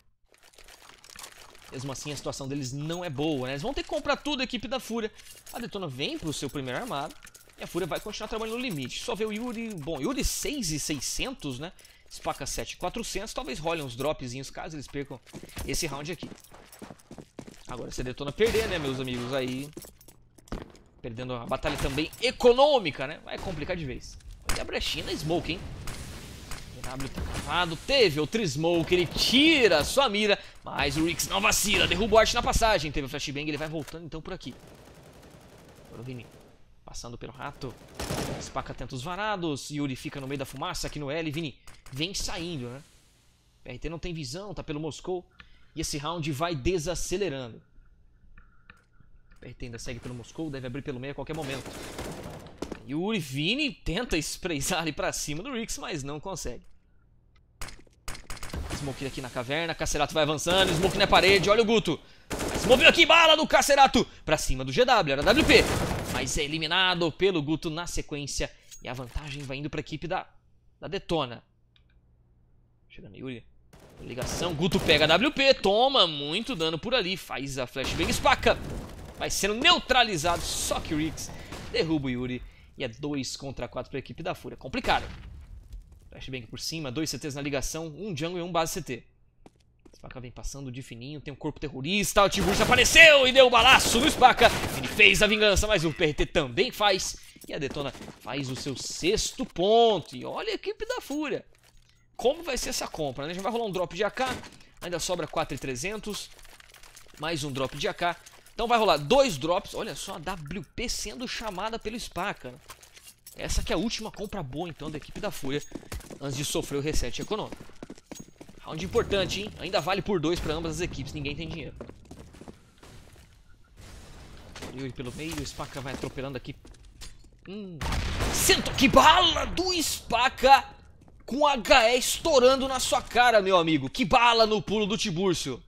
Mesmo assim, a situação deles não é boa, né? Eles vão ter que comprar tudo a equipe da Fúria. A Detona vem pro seu primeiro armado. E a Fúria vai continuar trabalhando no limite. Só vê o Yuri. Bom, Yuri 6 e 600, né? Spaca 7 400. Talvez rolem uns dropzinhos caso eles percam esse round aqui. Agora você detona perder, né, meus amigos? Aí. Perdendo a batalha também econômica, né? Vai complicar de vez. Olha a brechinha Smoke, hein? W tá cavado, teve outro smoke, ele tira a sua mira, mas o Rix não vacila, derruba o arte na passagem, teve o flashbang, ele vai voltando então por aqui. Agora o Vini Passando pelo rato. Espaca tenta os varados. Yuri fica no meio da fumaça aqui no L. Vini vem saindo, né? RT não tem visão, tá pelo Moscou. E esse round vai desacelerando. RT ainda segue pelo Moscou, deve abrir pelo meio a qualquer momento. Yuri Vini tenta espreizar ali pra cima do Rix, mas não consegue. Smoke aqui na caverna, Cacerato vai avançando, Smoke na parede, olha o Guto. Smoke aqui, bala do Cacerato pra cima do GW, era WP mas é eliminado pelo Guto na sequência. E a vantagem vai indo para a equipe da, da Detona. Chegando Yuri. Ligação, Guto pega a WP, toma muito dano por ali, faz a flashbang, espaca. Vai sendo neutralizado, só que o Rix derruba o Yuri. E é 2 contra 4 para a equipe da Fúria. Complicado. Flashbang por cima, dois CTs na ligação, um jungle e um base CT. Spaca vem passando de fininho, tem um corpo terrorista, o Tiburcio apareceu e deu o um balaço no Spaca. Ele fez a vingança, mas o PRT também faz. E a Detona faz o seu sexto ponto. E olha a equipe da Fúria. Como vai ser essa compra, né? Já vai rolar um drop de AK, ainda sobra 4,300. Mais um drop de AK. Então vai rolar dois drops. Olha só, a WP sendo chamada pelo Spaca. Né? Essa que é a última compra boa, então, da equipe da Fúria, antes de sofrer o reset econômico. Round importante, hein? Ainda vale por dois para ambas as equipes, ninguém tem dinheiro. Yuri pelo meio, o Spaca vai atropelando aqui. Hum. Senta que bala do Spaca com HE estourando na sua cara, meu amigo. Que bala no pulo do Tibúrcio.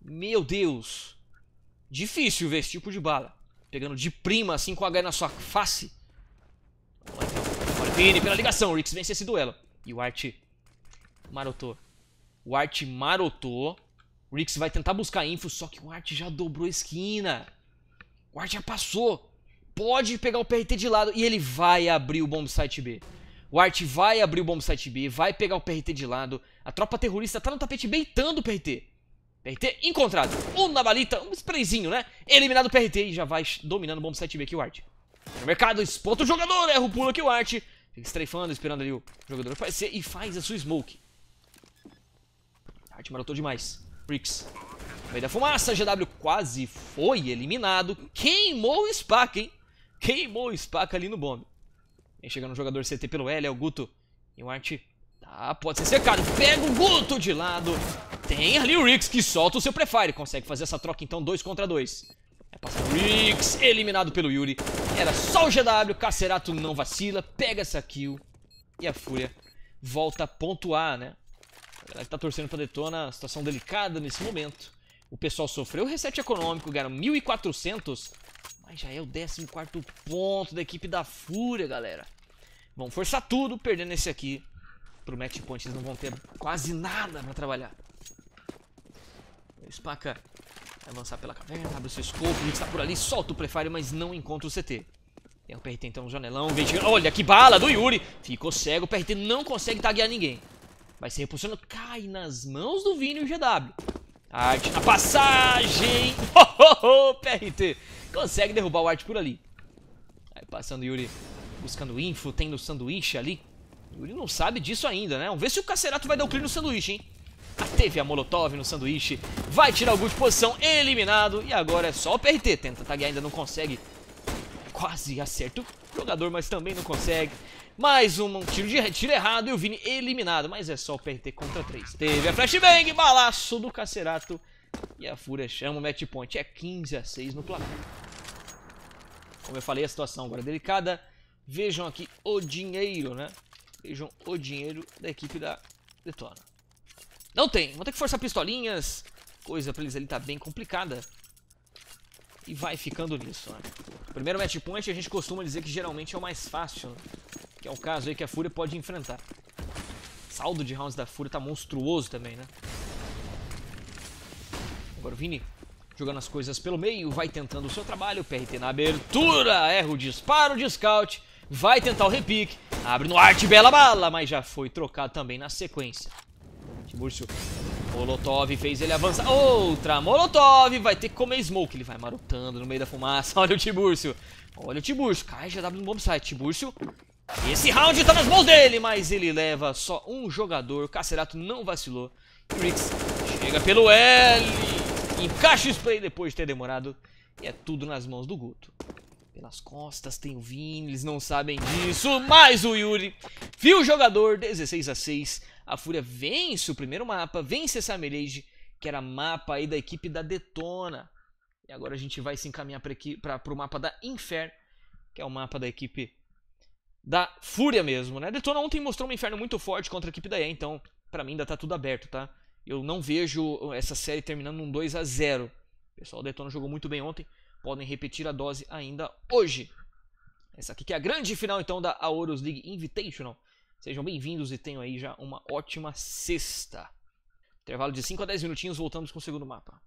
Meu Deus. Difícil ver esse tipo de bala. Pegando de prima, assim, com HE na sua face. Olha, Vini pela ligação. O Rix vence esse duelo. E o Art marotou. O Art marotou. O Rix vai tentar buscar info, só que o Art já dobrou a esquina. O Art já passou. Pode pegar o PRT de lado e ele vai abrir o bomb site B. O Art vai abrir o bomb site B, vai pegar o PRT de lado. A tropa terrorista tá no tapete beitando o PRT. PRT encontrado. Um na balita, um sprayzinho, né? Eliminado o PRT e já vai dominando o bomb site B aqui o Art. No mercado, espota o jogador, erra o pulo aqui o Art. Fica estreifando, esperando ali o jogador aparecer e faz a sua smoke. Art marotou demais. Bricks. No meio da fumaça, GW quase foi eliminado. Queimou o Spaca, hein? Queimou o Spaca ali no bombe. Vem chegando um jogador CT pelo L, é o Guto. E o Art tá, pode ser secado. Pega o Guto de lado. Tem ali o Rix que solta o seu prefire. Consegue fazer essa troca então, 2 contra 2. É passar o Rix, eliminado pelo Yuri. Era só o GW, Cacerato não vacila, pega essa kill. E a Fúria volta a pontuar, né? Galera que tá torcendo pra Detona, situação delicada nesse momento. O pessoal sofreu reset econômico, ganharam 1.400, mas já é o 14º ponto da equipe da Fúria, galera. Vão forçar tudo, perdendo esse aqui pro match point, eles não vão ter quase nada pra trabalhar. Spaca vai avançar pela caverna, abre o seu escopo, o está por ali, solta o prefire, mas não encontra o CT. o PRT então, um janelão, vem chegando, olha que bala do Yuri, ficou cego, o PRT não consegue taguear ninguém. Vai ser repulsionando. Cai nas mãos do Vini o GW. Arte na passagem. Oh, oh, oh, PRT. Consegue derrubar o Arte por ali. Aí passando Yuri buscando info. Tem no sanduíche ali. Yuri não sabe disso ainda, né? Vamos ver se o Cacerato vai dar o clear no sanduíche, hein? Teve a Molotov no sanduíche. Vai tirar o Gu de posição. Eliminado. E agora é só o PRT. Tenta taguear, ainda não consegue. Quase acerta o jogador, mas também não consegue. Mais um tiro, de, tiro errado e o Vini eliminado. Mas é só o PRT contra 3. Teve a flashbang, balaço do Cacerato. E a Fúria chama o match point. É 15 a 6 no placar. Como eu falei, a situação agora é delicada. Vejam aqui o dinheiro, né? Vejam o dinheiro da equipe da Detona. Não tem. Vou ter que forçar pistolinhas. Coisa pra eles ali tá bem complicada e vai ficando nisso, né? primeiro match point a gente costuma dizer que geralmente é o mais fácil, né? que é o caso aí que a Fúria pode enfrentar. saldo de rounds da Fúria tá monstruoso também, né? Agora o Vini jogando as coisas pelo meio, vai tentando o seu trabalho, PRT na abertura, erra o disparo de scout, vai tentar o repique, abre no arte, bela bala, mas já foi trocado também na sequência. Múrcio. Molotov fez ele avançar. Outra Molotov. Vai ter que comer smoke. Ele vai marotando no meio da fumaça. Olha o Tiburcio. Olha o Tiburcio. Cai GW no bombsite. Tiburcio. Esse round tá nas mãos dele, mas ele leva só um jogador. Cacerato não vacilou. Rix chega pelo L. Encaixa o spray depois de ter demorado. E é tudo nas mãos do Guto. Pelas costas tem o Vini, eles não sabem disso. Mas o Yuri viu o jogador 16 a 6 a Fúria vence o primeiro mapa, vence essa Melee, que era mapa aí da equipe da Detona. E agora a gente vai se encaminhar para o mapa da Inferno, que é o mapa da equipe da Fúria mesmo, né? A Detona ontem mostrou um inferno muito forte contra a equipe da E, então para mim ainda tá tudo aberto, tá? Eu não vejo essa série terminando um 2 a 0. pessoal da Detona jogou muito bem ontem, podem repetir a dose ainda hoje. Essa aqui que é a grande final então da Aorus League Invitational. Sejam bem-vindos e tenham aí já uma ótima sexta. Intervalo de 5 a 10 minutinhos, voltamos com o segundo mapa.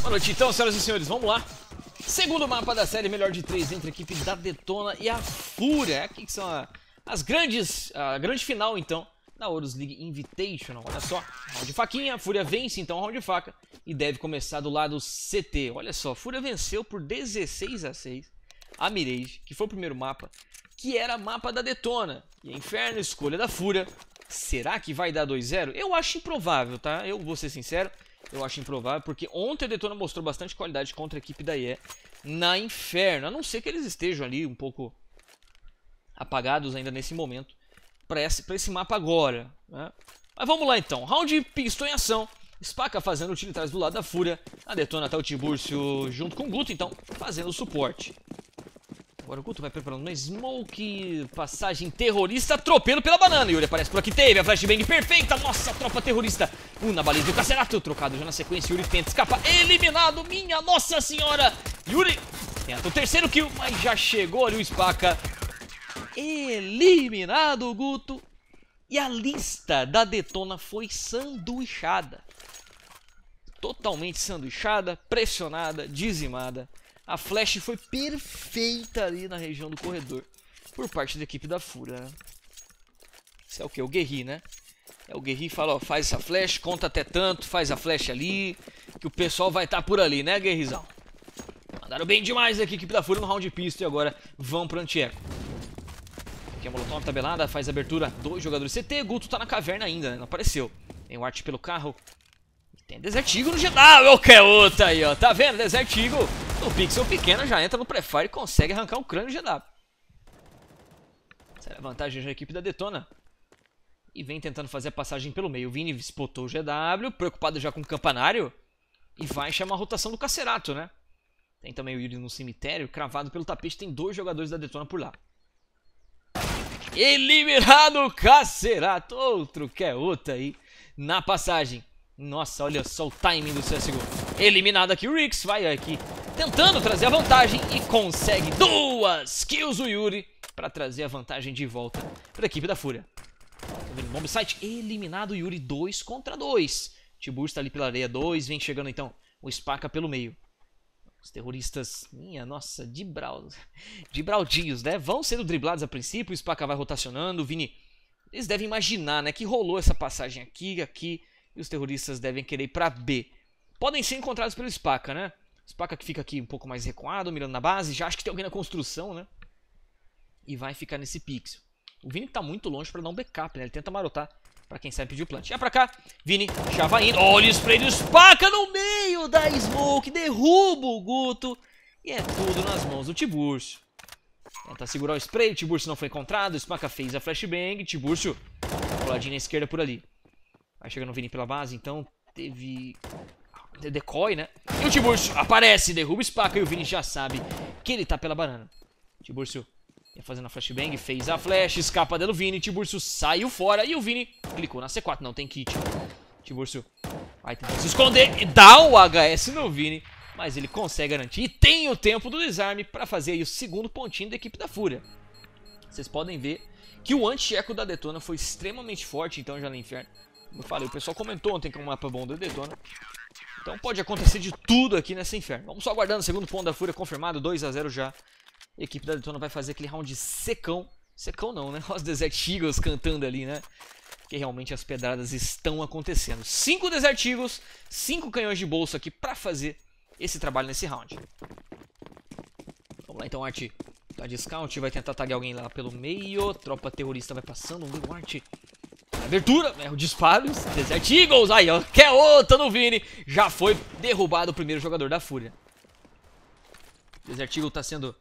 Boa noite então, senhoras e senhores, vamos lá. Segundo mapa da série Melhor de três entre a equipe da Detona e a Fúria. Aqui que são a, as grandes, a grande final então da Horus League Invitational. Olha só, round de faquinha, a Fúria vence então o round de faca e deve começar do lado CT. Olha só, a Fúria venceu por 16 a 6 a Mirage, que foi o primeiro mapa, que era mapa da Detona. E Inferno, escolha da Fúria. Será que vai dar 2-0? Eu acho improvável, tá? Eu vou ser sincero eu acho improvável, porque ontem a Detona mostrou bastante qualidade contra a equipe da IE na Inferno. A não ser que eles estejam ali um pouco apagados ainda nesse momento para esse, pra esse mapa agora. Né? Mas vamos lá então. Round de em ação. Spaca fazendo utilitários do lado da Fúria. A Detona tá o Tibúrcio junto com o Guto, então, fazendo o suporte. Agora o Guto vai preparando uma smoke. Passagem terrorista, atropelo pela banana. Yuri aparece por aqui. Teve a flashbang perfeita. Nossa, tropa terrorista. Um na baliza do Cacerato. Trocado já na sequência. Yuri tenta escapar. Eliminado. Minha nossa senhora. Yuri tenta o terceiro kill, mas já chegou ali o Spaca. Eliminado o Guto. E a lista da Detona foi sanduichada totalmente sanduichada, pressionada, dizimada. A flash foi perfeita ali na região do corredor. Por parte da equipe da Fura. Né? Isso é o que? O Guerri, né? É o Guerri fala, ó, faz essa flash, conta até tanto, faz a flash ali. Que o pessoal vai estar tá por ali, né, Guerrizão? Mandaram bem demais aqui, equipe da Fura no round de pista e agora vão pro anti-eco. Aqui a é Molotov tabelada, faz abertura, dois jogadores CT, Guto tá na caverna ainda, né? não apareceu. Tem o Art pelo carro. tem Desert Eagle no GW, ah, o que é outro aí, ó. Tá vendo? Desert Eagle no pixel pequeno já entra no pré-fire e consegue arrancar o crânio de GW. É a vantagem da equipe da Detona. E vem tentando fazer a passagem pelo meio. O Vini spotou o GW, preocupado já com o campanário. E vai chamar a rotação do Cacerato, né? Tem também o Yuri no cemitério, cravado pelo tapete. Tem dois jogadores da Detona por lá. Eliminado o Cacerato. Outro que é outro aí na passagem. Nossa, olha só o timing do CSGO. Eliminado aqui o Rix. Vai aqui tentando trazer a vantagem e consegue duas kills o Yuri para trazer a vantagem de volta para a equipe da Fúria. Tá Bomb site eliminado, Yuri 2 contra 2. Tibur está ali pela areia 2, vem chegando então o Spaca pelo meio. Os terroristas, minha nossa, de brau, de braudinhos, né? Vão sendo driblados a princípio, o Spaca vai rotacionando, o Vini... Eles devem imaginar, né, que rolou essa passagem aqui, aqui, e os terroristas devem querer ir pra B. Podem ser encontrados pelo Spaca, né? Spaca que fica aqui um pouco mais recuado, mirando na base. Já acho que tem alguém na construção, né? E vai ficar nesse pixel. O Vini tá muito longe pra dar um backup, né? Ele tenta marotar pra quem sabe pedir o plant. É pra cá. Vini já vai indo. Olha o spray do Spaca no meio da smoke. Derruba o Guto. E é tudo nas mãos do Tiburcio. Tenta segurar o spray. O Tiburcio não foi encontrado. O Spaca fez a flashbang. Tiburcio coladinho na esquerda por ali. Vai chegando o Vini pela base, então teve The decoy, né? E o Tiburcio aparece, derruba o Spaca e o Vini já sabe que ele tá pela banana. Tiburcio ia fazendo a flashbang, fez a flash, escapa dela o Vini, Tiburcio saiu fora e o Vini clicou na C4, não tem kit. Tiburcio vai tentar se esconder e dá o HS no Vini, mas ele consegue garantir e tem o tempo do desarme para fazer aí o segundo pontinho da equipe da Fúria. Vocês podem ver que o anti-eco da Detona foi extremamente forte, então já no inferno. Como eu falei, o pessoal comentou ontem que é um mapa bom da Detona. Então pode acontecer de tudo aqui nessa inferno. Vamos só aguardando. o Segundo ponto da Fúria confirmado, 2 a 0 já. A equipe da Detona vai fazer aquele round secão. Secão não, né? Os Desert Eagles cantando ali, né? Porque realmente as pedradas estão acontecendo. 5 Desert Eagles, 5 canhões de bolso aqui pra fazer esse trabalho nesse round. Vamos lá então, Art. Tá discount, vai tentar tagar alguém lá pelo meio. Tropa terrorista vai passando. Vamos ver o Art abertura, erro né, disparos, Desert Eagles, aí ó, quer outra no Vini, já foi derrubado o primeiro jogador da Fúria. Desert Eagle está sendo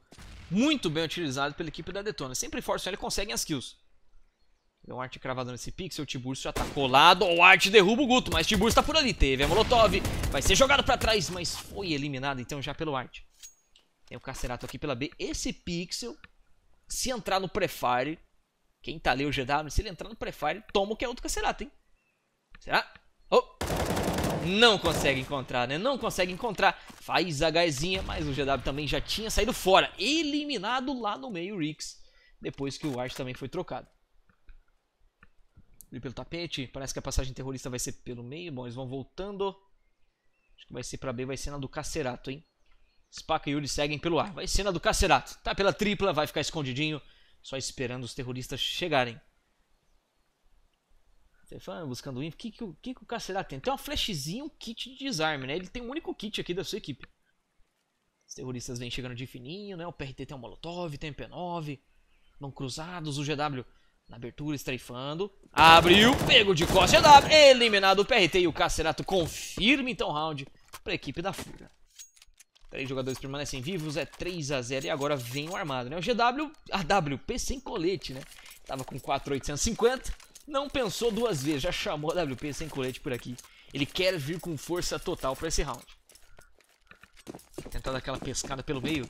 muito bem utilizado pela equipe da Detona, sempre força ele conseguem as kills. O um arte cravado nesse pixel, o Tiburcio já tá colado, o arte derruba o Guto, mas Tiburcio está por ali, teve a Molotov, vai ser jogado para trás, mas foi eliminado então já pelo arte. Tem o Cacerato aqui pela B, esse pixel, se entrar no Prefire, quem tá ali o GW, se ele entrar no prefire, toma o que é outro Cacerato, hein? Será? Oh! Não consegue encontrar, né? Não consegue encontrar. Faz a gaizinha, mas o GW também já tinha saído fora. Eliminado lá no meio o Rix. Depois que o Arch também foi trocado. Ali pelo tapete. Parece que a passagem terrorista vai ser pelo meio. Bom, eles vão voltando. Acho que vai ser pra B, vai ser na do Cacerato, hein? Spaca e Yuri seguem pelo ar. Vai ser na do Cacerato. Tá pela tripla, vai ficar escondidinho só esperando os terroristas chegarem. Você buscando o info, que, que, que, que o cara será tem? Tem uma flashzinha, um kit de desarme, né? Ele tem um único kit aqui da sua equipe. Os terroristas vêm chegando de fininho, né? O PRT tem um Molotov, tem um P9. Vão cruzados, o GW na abertura, estreifando. Abriu, pego de costa, GW, eliminado o PRT e o Cacerato confirma então o round para a equipe da Fuga. Três jogadores permanecem vivos, é 3 a 0 e agora vem o armado, né? O GW, WP sem colete, né? Tava com 4,850, não pensou duas vezes, já chamou a WP sem colete por aqui. Ele quer vir com força total para esse round. Tentar dar aquela pescada pelo meio.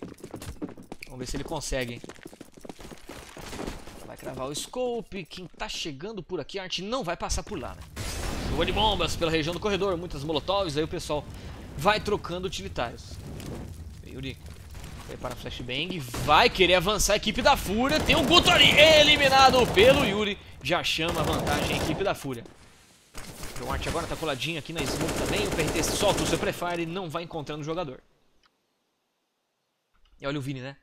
Vamos ver se ele consegue, hein? Vai cravar o scope, quem tá chegando por aqui, a arte não vai passar por lá, né? Chuva de bombas pela região do corredor, muitas molotovs, aí o pessoal vai trocando utilitários. Yuri prepara o flashbang, vai querer avançar a equipe da Fúria, tem um Guto ali, eliminado pelo Yuri, já chama a vantagem a equipe da Fúria. O Art agora tá coladinho aqui na smoke também, o PRT solta o seu prefire e não vai encontrando o jogador. E olha o Vini, né?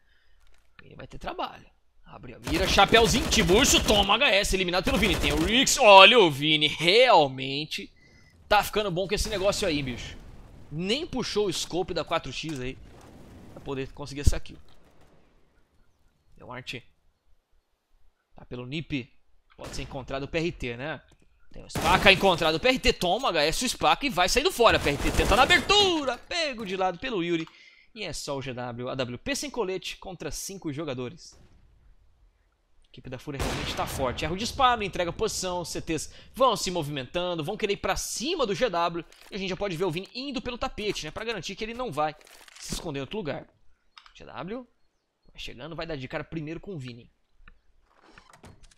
Ele vai ter trabalho. Abre a mira, chapéuzinho, Tiburcio, toma HS, eliminado pelo Vini. Tem o Rix, olha o Vini, realmente tá ficando bom com esse negócio aí, bicho. Nem puxou o scope da 4x aí poder conseguir essa kill. É arte. Tá pelo NIP. Pode ser encontrado o PRT, né? Tem o Spaca encontrado. O PRT toma HS o Spaca e vai saindo fora. PRT tenta na abertura. Pego de lado pelo Yuri. E é só o GW. AWP sem colete contra 5 jogadores. A equipe da Fúria realmente está forte. Erro de disparo, entrega a posição. Os CTs vão se movimentando, vão querer ir para cima do GW. E a gente já pode ver o Vini indo pelo tapete, né? Para garantir que ele não vai se esconder em outro lugar. GW. Vai chegando, vai dar de cara primeiro com o Vini.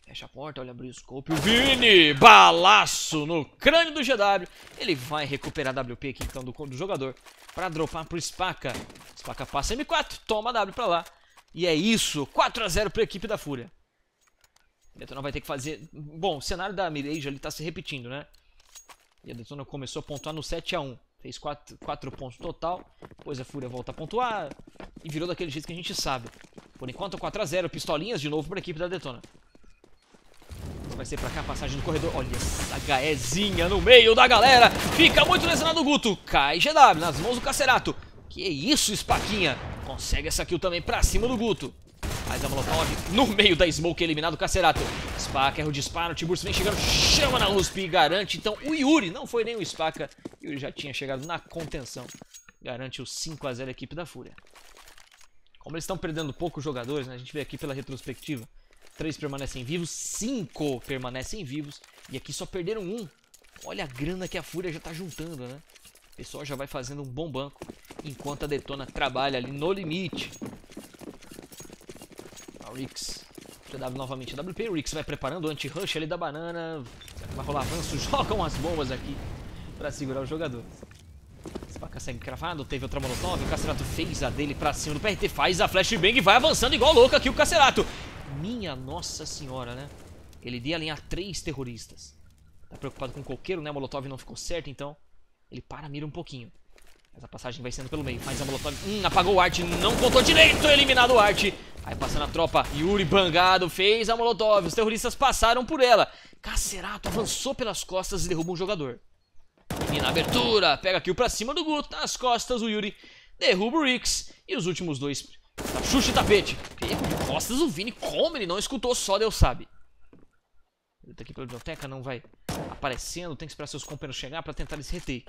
Fecha a porta, olha abriu o scope. O Vini! Balaço no crânio do GW. Ele vai recuperar a WP aqui então do, do jogador para dropar pro Spaca. Spaca passa M4, toma a W pra lá. E é isso, 4x0 pra equipe da Fúria. A Detona vai ter que fazer... Bom, o cenário da Mirage ali tá se repetindo, né? E a Detona começou a pontuar no 7x1. Fez 4 pontos total. Depois a Fúria volta a pontuar. E virou daquele jeito que a gente sabe. Por enquanto 4x0. Pistolinhas de novo para a equipe da Detona. Vai ser para cá, passagem no corredor. Olha essa Gaezinha no meio da galera. Fica muito lesionado o Guto. Cai GW nas mãos do Cacerato. Que isso, Espaquinha. Consegue essa kill também para cima do Guto. Mas é a Molotov no meio da smoke eliminado o Cacerato. Spaca erra o disparo, o Tiburcio vem chegando, chama na USP e garante. Então o Yuri, não foi nem o Spaca, o Yuri já tinha chegado na contenção. Garante o 5x0 a equipe da Fúria. Como eles estão perdendo poucos jogadores, né? a gente vê aqui pela retrospectiva. Três permanecem vivos, cinco permanecem vivos. E aqui só perderam um. Olha a grana que a Fúria já está juntando, né? O pessoal já vai fazendo um bom banco enquanto a Detona trabalha ali no limite lá, Rix. GW novamente WP, Rix vai preparando o anti-rush ali da banana. Vai rolar avanço, jogam as bombas aqui pra segurar jogador. jogadores. Spaca segue cravado, teve outra molotov, o Cacerato fez a dele pra cima do PRT, faz a flashbang e vai avançando igual louco aqui o Cacerato. Minha nossa senhora, né? Ele ia alinhar três terroristas. Tá preocupado com o coqueiro, né? A molotov não ficou certo, então ele para, mira um pouquinho. Mas a passagem vai sendo pelo meio, faz a molotov. Hum, apagou o Art, não contou direito, eliminado o Art. Aí passando a tropa, Yuri Bangado fez a Molotov. Os terroristas passaram por ela. Cacerato avançou pelas costas e derruba um jogador. E na abertura, pega aqui o pra cima do Guto. Nas costas, o Yuri derruba o Rix. E os últimos dois, Xuxa e Tapete. Pego de costas o Vini. Como ele não escutou, só Deus sabe. Ele tá aqui pela biblioteca, não vai aparecendo. Tem que esperar seus companheiros chegar pra tentar esse retake.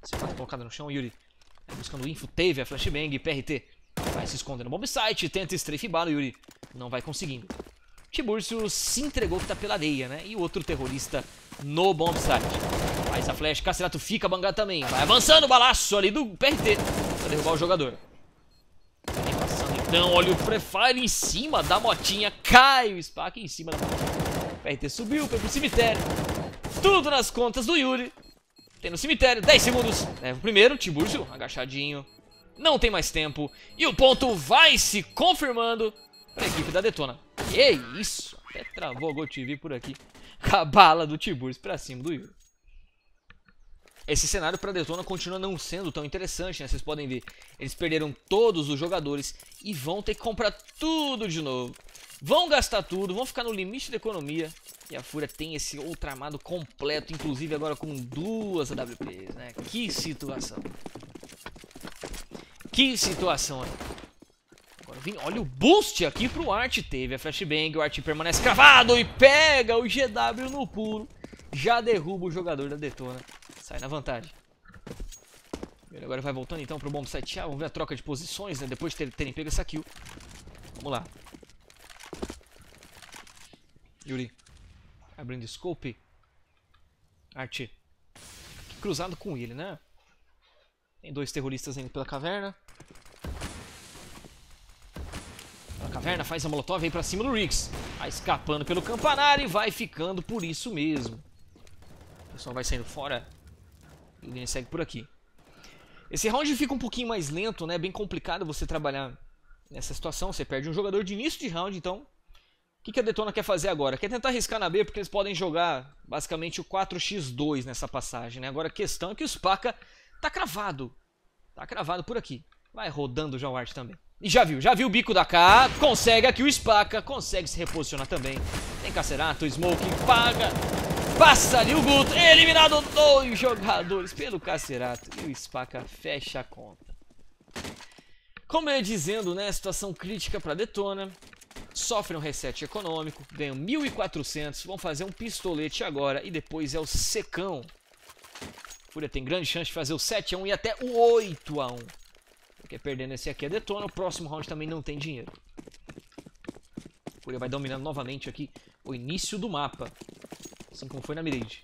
Você tá colocado no chão, Yuri. Tá buscando info, teve a flashbang, PRT. Vai se esconder no site, tenta bala o Yuri. Não vai conseguindo. Tiburcio se entregou que tá pela areia, né? E o outro terrorista no bombsite. Faz a flash, Cacerato fica bangado também. Vai avançando o balaço ali do PRT pra derrubar o jogador. Vem passando então, olha o Prefire em cima da motinha. Cai o Spack em cima da motinha. PRT subiu, foi pro cemitério. Tudo nas contas do Yuri. Tem no cemitério, 10 segundos. Leva o primeiro, Tiburcio, agachadinho não tem mais tempo. E o ponto vai se confirmando para a equipe da Detona. Que é isso! Até travou a GoTV por aqui. A bala do Tiburcio para cima do Yuri. Esse cenário para a Detona continua não sendo tão interessante, né? Vocês podem ver. Eles perderam todos os jogadores e vão ter que comprar tudo de novo. Vão gastar tudo, vão ficar no limite da economia. E a Fúria tem esse outro armado completo, inclusive agora com duas AWPs, né? Que situação. Que situação. Agora vem, olha o boost aqui pro Art. Teve a flashbang, o Art permanece cravado e pega o GW no pulo. Já derruba o jogador da Detona. Sai na vantagem. Ele agora vai voltando então pro bomb 7A. Vamos ver a troca de posições, né? Depois de terem pego essa kill. Vamos lá. Yuri. Abrindo scope. Art Cruzado com ele, né? Tem dois terroristas indo pela caverna. Pela caverna, faz a molotov, e vem pra cima do Riggs. Vai tá escapando pelo campanário e vai ficando por isso mesmo. O pessoal vai saindo fora. E o segue por aqui. Esse round fica um pouquinho mais lento, né? Bem complicado você trabalhar nessa situação. Você perde um jogador de início de round, então... O que, que a Detona quer fazer agora? Quer tentar arriscar na B, porque eles podem jogar basicamente o 4x2 nessa passagem, né? Agora a questão é que o Paca Tá cravado. Tá cravado por aqui. Vai rodando o Jawart também. E já viu, já viu o bico da K. Consegue aqui o Spaca. Consegue se reposicionar também. Tem Cacerato, Smoke, paga. Passa ali o Guto. Eliminado dois jogadores pelo Cacerato. E o Spaca fecha a conta. Como eu é ia dizendo, né? Situação crítica para Detona. Sofre um reset econômico. Ganham 1.400. Vão fazer um pistolete agora. E depois é o secão. Fúria tem grande chance de fazer o 7 a 1 e até o 8 a 1. Porque perdendo esse aqui é detona. O próximo round também não tem dinheiro. Fúria vai dominando novamente aqui o início do mapa. Assim como foi na Mirage.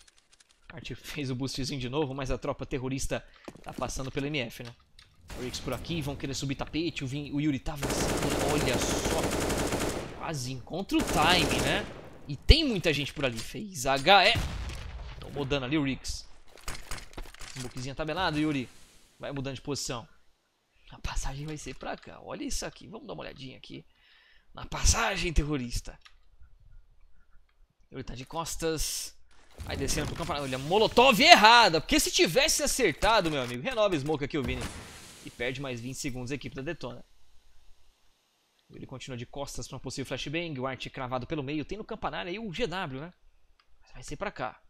Art fez o boostzinho de novo, mas a tropa terrorista tá passando pelo MF, né? Rix por aqui, vão querer subir tapete. O, Vin, o Yuri tá avançando. Olha só. Quase encontra o time, né? E tem muita gente por ali. Fez HE. Tomou dano ali o Rix. Smokezinha tabelado, Yuri. Vai mudando de posição. A passagem vai ser pra cá. Olha isso aqui. Vamos dar uma olhadinha aqui. Na passagem terrorista. Yuri tá de costas. vai descendo pro campeonato. Olha, Molotov errada. Porque se tivesse acertado, meu amigo. Renova Smoke aqui, o Vini. E perde mais 20 segundos a equipe da Detona. Ele continua de costas para um possível flashbang. O Art cravado pelo meio. Tem no campanário aí o GW, né? Mas vai ser para cá.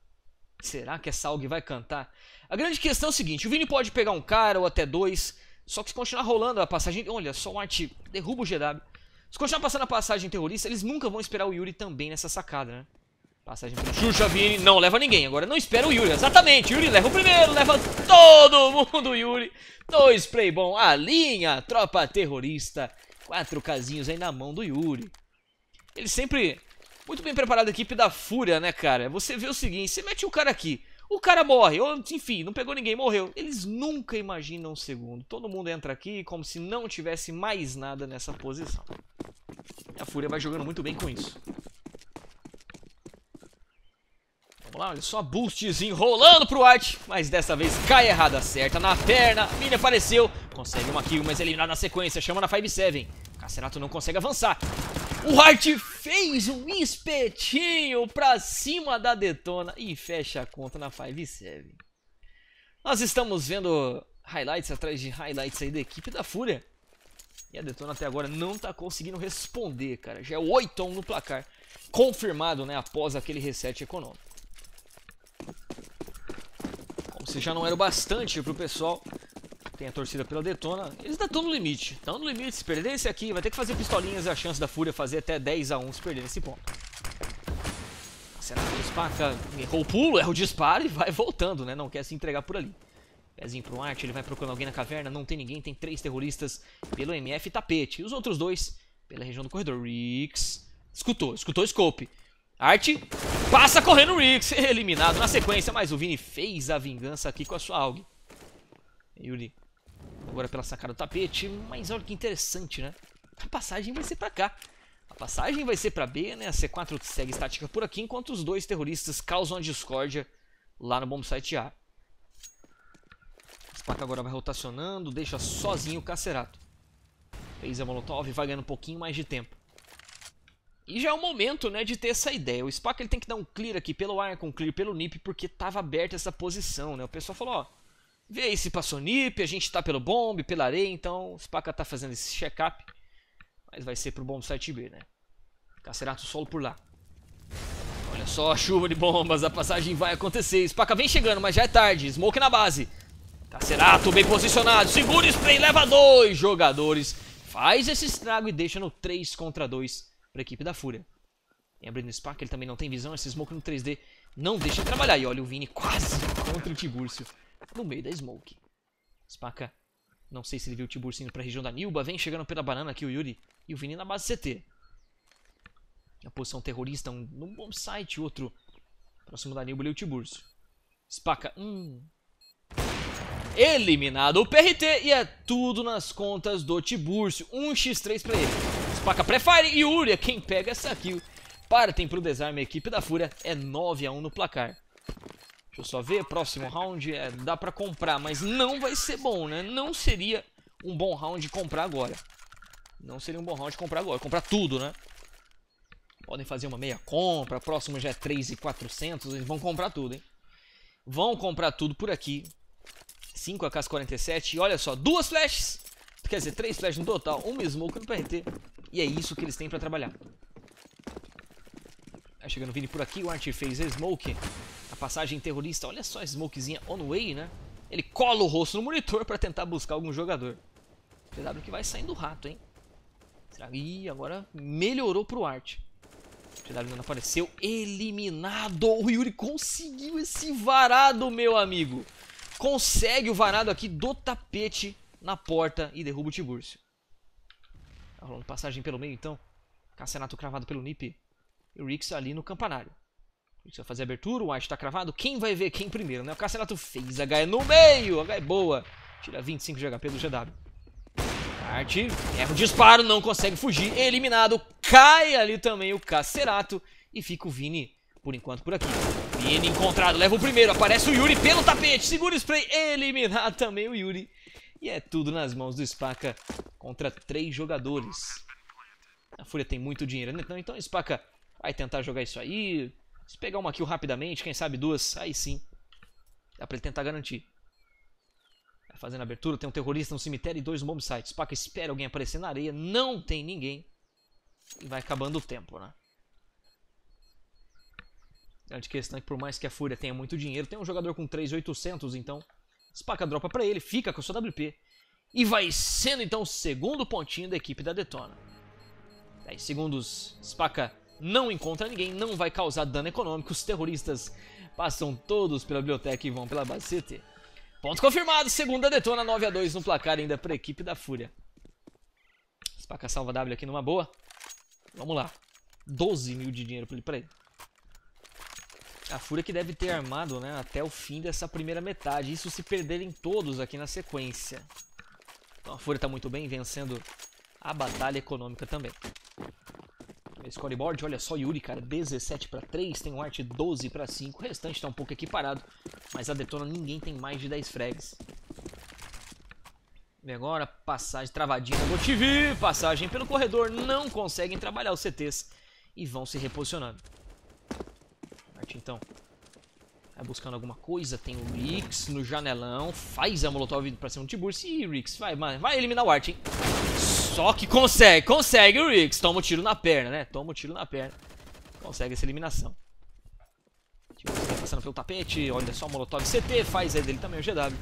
Será que essa algue vai cantar? A grande questão é o seguinte: o Vini pode pegar um cara ou até dois, só que se continuar rolando a passagem. Olha, só um artigo, derruba o GW. Se continuar passando a passagem terrorista, eles nunca vão esperar o Yuri também nessa sacada, né? Passagem pro Xuxa, Vini, não leva ninguém. Agora não espera o Yuri, exatamente. Yuri leva o primeiro, leva todo mundo, Yuri. Dois play bom, a linha, tropa terrorista. Quatro casinhos aí na mão do Yuri. Ele sempre muito bem preparada a equipe da Fúria, né, cara? Você vê o seguinte, você mete o cara aqui, o cara morre, ou enfim, não pegou ninguém, morreu. Eles nunca imaginam um segundo. Todo mundo entra aqui como se não tivesse mais nada nessa posição. A Fúria vai jogando muito bem com isso. Vamos lá, olha só, boostzinho rolando pro White, mas dessa vez cai errada, acerta na perna, Mini apareceu, consegue uma kill, mas eliminado na sequência, chama na 5-7. Cacerato não consegue avançar. O Hart fez um espetinho pra cima da Detona e fecha a conta na 5-7. Nós estamos vendo highlights atrás de highlights aí da equipe da Fúria. E a Detona até agora não tá conseguindo responder, cara. Já é 8 no placar. Confirmado, né, após aquele reset econômico. Como se já não era o bastante pro pessoal, tem a torcida pela Detona. Eles ainda estão no limite. Estão no limite. Se perder esse aqui, vai ter que fazer pistolinhas e a chance da Fúria fazer até 10 a 1 se perder nesse ponto. que o Spaca. Errou o pulo, erra o disparo e vai voltando, né? Não quer se entregar por ali. Pezinho pro arte, ele vai procurando alguém na caverna. Não tem ninguém, tem três terroristas pelo MF Tapete. E os outros dois pela região do corredor. Rix. Escutou, escutou o scope. Arte passa correndo o Rix, eliminado na sequência, mas o Vini fez a vingança aqui com a sua AUG. Yuri agora pela sacada do tapete, mas olha que interessante, né? A passagem vai ser para cá. A passagem vai ser para B, né? A C4 segue estática por aqui, enquanto os dois terroristas causam a discórdia lá no bombsite A. Spaca agora vai rotacionando, deixa sozinho o Cacerato. Fez a Molotov, vai ganhando um pouquinho mais de tempo. E já é o momento né, de ter essa ideia. O Spaca ele tem que dar um clear aqui pelo Arcon, um clear pelo Nip, porque tava aberta essa posição. Né? O pessoal falou, ó, Vê aí se passou NIP, a gente tá pelo bomb, pela areia, então o Spaca tá fazendo esse check-up. Mas vai ser pro bomb site B, né? Cacerato solo por lá. Olha só a chuva de bombas, a passagem vai acontecer. Spaca vem chegando, mas já é tarde. Smoke na base. Cacerato bem posicionado, segura o spray, leva dois jogadores. Faz esse estrago e deixa no 3 contra 2 para equipe da Fúria. Tem abrindo Spaca, ele também não tem visão, esse smoke no 3D não deixa de trabalhar. E olha o Vini quase contra o Tiburcio no meio da smoke. Spaca, não sei se ele viu o Tiburcio indo pra região da Nilba. Vem chegando pela banana aqui o Yuri e o Vini na base CT. A posição terrorista, um num bom site, outro próximo da Nilba ali é o Tiburcio. Spaca, hum... Eliminado o PRT e é tudo nas contas do Tiburcio. 1x3 pra ele. Spaca pré-fire e Yuri é quem pega essa kill. Partem pro desarme, a equipe da Fúria é 9 a 1 no placar. Deixa eu só ver, próximo round, é, dá pra comprar, mas não vai ser bom, né? Não seria um bom round de comprar agora. Não seria um bom round de comprar agora, comprar tudo, né? Podem fazer uma meia compra, próximo já é 3,400, eles vão comprar tudo, hein? Vão comprar tudo por aqui. 5 AK-47 e olha só, duas flashes! Quer dizer, três flashes no total, uma smoke no PRT. E é isso que eles têm pra trabalhar. Tá chegando o Vini por aqui, o Art fez smoke a passagem terrorista. Olha só a smokezinha on way, né? Ele cola o rosto no monitor para tentar buscar algum jogador. PW que vai saindo do rato, hein? Será que... agora melhorou pro Art. PW não apareceu. Eliminado! O Yuri conseguiu esse varado, meu amigo! Consegue o varado aqui do tapete na porta e derruba o Tiburcio. Tá rolando passagem pelo meio, então. Cassinato cravado pelo Nip. E o Rix ali no campanário. Isso vai fazer abertura, o White tá cravado. Quem vai ver quem primeiro, né? O Cacerato fez. H é no meio. H é boa. Tira 25 de HP do GW. Arte. Erra o disparo, não consegue fugir. Eliminado. Cai ali também o Cacerato. E fica o Vini, por enquanto, por aqui. Vini encontrado. Leva o primeiro. Aparece o Yuri pelo tapete. Segura o spray. Eliminado também o Yuri. E é tudo nas mãos do Spaca contra três jogadores. A Fúria tem muito dinheiro, né? Então, então Spaca vai tentar jogar isso aí se pegar uma kill rapidamente, quem sabe duas, aí sim. Dá pra ele tentar garantir. Vai tá fazendo abertura, tem um terrorista no cemitério e dois no bomb site. Spaca espera alguém aparecer na areia, não tem ninguém. E vai acabando o tempo, né? Grande é questão é que por mais que a Fúria tenha muito dinheiro, tem um jogador com 3.800, então... Spaca dropa pra ele, fica com o seu WP. E vai sendo então o segundo pontinho da equipe da Detona. 10 segundos, Spaca não encontra ninguém, não vai causar dano econômico. Os terroristas passam todos pela biblioteca e vão pela base CT. Ponto confirmado, segunda detona 9 a 2 no placar ainda para a equipe da Fúria. Spaca salva W aqui numa boa. Vamos lá. 12 mil de dinheiro para ele. A Fúria que deve ter armado né, até o fim dessa primeira metade. Isso se perderem todos aqui na sequência. Então a Fúria está muito bem, vencendo a batalha econômica também. Scoreboard, olha só, Yuri, cara, 17 para 3, tem o Art 12 para 5, o restante tá um pouco equiparado, mas a Detona ninguém tem mais de 10 frags. E agora, passagem travadinha da T.V. passagem pelo corredor, não conseguem trabalhar os CTs e vão se reposicionando. Art, então, vai buscando alguma coisa, tem o Rix no janelão, faz a Molotov pra cima do Tiburcio e Rix vai, vai eliminar o Art, hein? Só que consegue, consegue o Riggs. Toma o um tiro na perna, né? Toma o um tiro na perna. Consegue essa eliminação. Tá passando pelo tapete, olha só o Molotov CT, faz aí dele também o GW.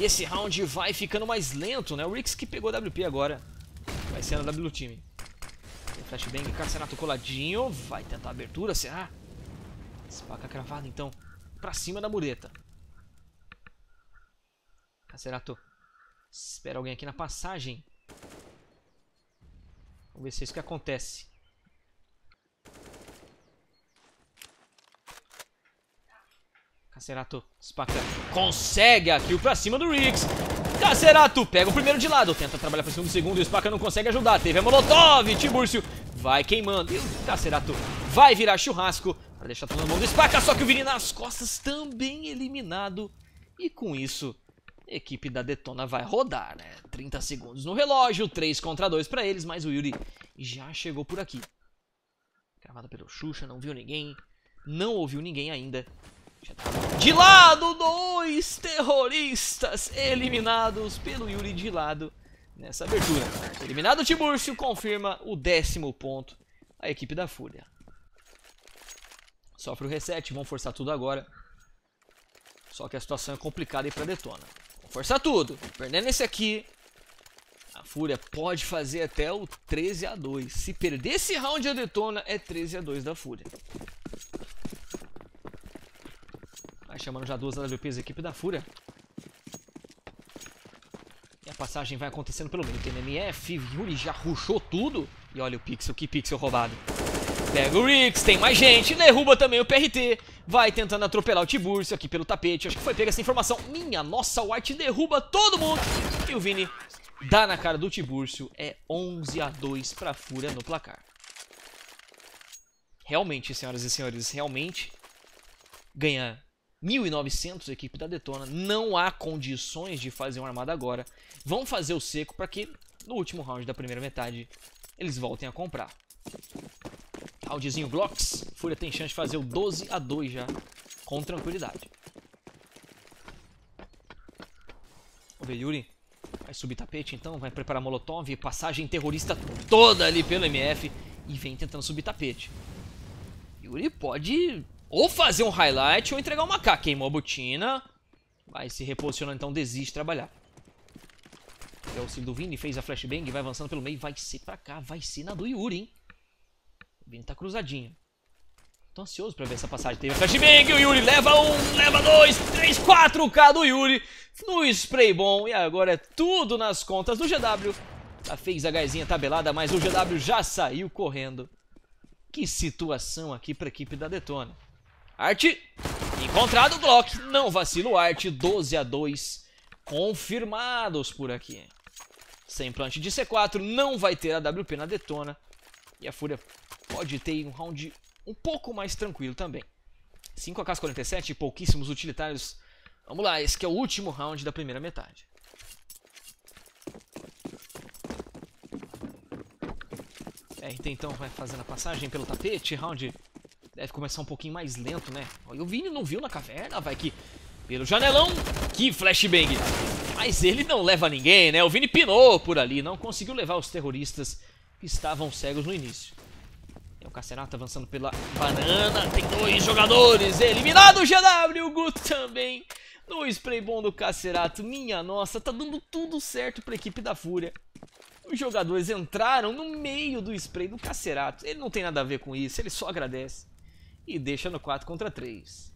E esse round vai ficando mais lento, né? O Riggs que pegou WP agora. Vai ser a W time. flashbang, Carcenato coladinho. Vai tentar a abertura, será? Espaca cravada, então, pra cima da mureta. Carcenato Espera alguém aqui na passagem. Vamos ver se é isso que acontece. Cacerato, espaca. Consegue a kill pra cima do Riggs. Cacerato pega o primeiro de lado, tenta trabalhar pra cima do segundo e o Spaca não consegue ajudar. Teve a Molotov, Tibúrcio vai queimando. E o Cacerato vai virar churrasco para deixar todo mundo do Spaca, só que o Vini nas costas também eliminado. E com isso, equipe da Detona vai rodar, né? 30 segundos no relógio, 3 contra 2 para eles, mas o Yuri já chegou por aqui. Cravada pelo Xuxa, não viu ninguém, não ouviu ninguém ainda. Tá de lado, dois terroristas eliminados pelo Yuri de lado nessa abertura. Eliminado o Tiburcio, confirma o décimo ponto a equipe da Fúria. Sofre o reset, vão forçar tudo agora. Só que a situação é complicada aí pra Detona forçar tudo. Perdendo esse aqui, a Fúria pode fazer até o 13 a 2. Se perder esse round é a detona, é 13 a 2 da Fúria. Vai chamando já duas AWPs da equipe da Fúria. E a passagem vai acontecendo pelo meio. Tem MF, Yuri já ruxou tudo. E olha o Pixel, que Pixel roubado. Pega o Rix, tem mais gente, derruba também o PRT. Vai tentando atropelar o Tiburcio aqui pelo tapete. Acho que foi pega essa informação. Minha nossa, o White derruba todo mundo. E o Vini dá na cara do Tiburcio. É 11 a 2 pra Fúria no placar. Realmente, senhoras e senhores, realmente ganhar 1.900 a equipe da Detona. Não há condições de fazer uma armada agora. Vão fazer o seco para que no último round da primeira metade eles voltem a comprar. Roundzinho Glocks. Fúria tem chance de fazer o 12 a 2 já. Com tranquilidade. Vamos ver, Yuri. Vai subir tapete então, vai preparar Molotov. Passagem terrorista toda ali pelo MF. E vem tentando subir tapete. Yuri pode ou fazer um highlight ou entregar uma K. Queimou a botina. Vai se reposicionando então, desiste de trabalhar. É o Silvini Vini, fez a flashbang, vai avançando pelo meio, vai ser pra cá, vai ser na do Yuri, hein? Vini tá cruzadinho. Tô ansioso pra ver essa passagem. Teve flashbang, o Yuri leva um, leva dois, três, quatro K do Yuri. No spray bom. E agora é tudo nas contas do GW. Já fez a gaizinha tabelada, mas o GW já saiu correndo. Que situação aqui pra equipe da Detona. Arte, encontrado o Glock. Não vacila o Arte, 12 a 2 confirmados por aqui. Sem plant de C4, não vai ter a WP na Detona. E a Fúria pode ter um round um pouco mais tranquilo também. 5 AK-47 e pouquíssimos utilitários. Vamos lá, esse que é o último round da primeira metade. RT é, então, então vai fazendo a passagem pelo tapete, round deve começar um pouquinho mais lento, né? E o Vini não viu na caverna, vai que pelo janelão, que flashbang! Mas ele não leva ninguém, né? O Vini pinou por ali, não conseguiu levar os terroristas que estavam cegos no início. É o Cacerato avançando pela banana. Tem dois jogadores. Eliminado o GW. O Guto também. No spray bom do Cacerato. Minha nossa, tá dando tudo certo pra equipe da Fúria. Os jogadores entraram no meio do spray do Cacerato. Ele não tem nada a ver com isso. Ele só agradece. E deixa no 4 contra 3.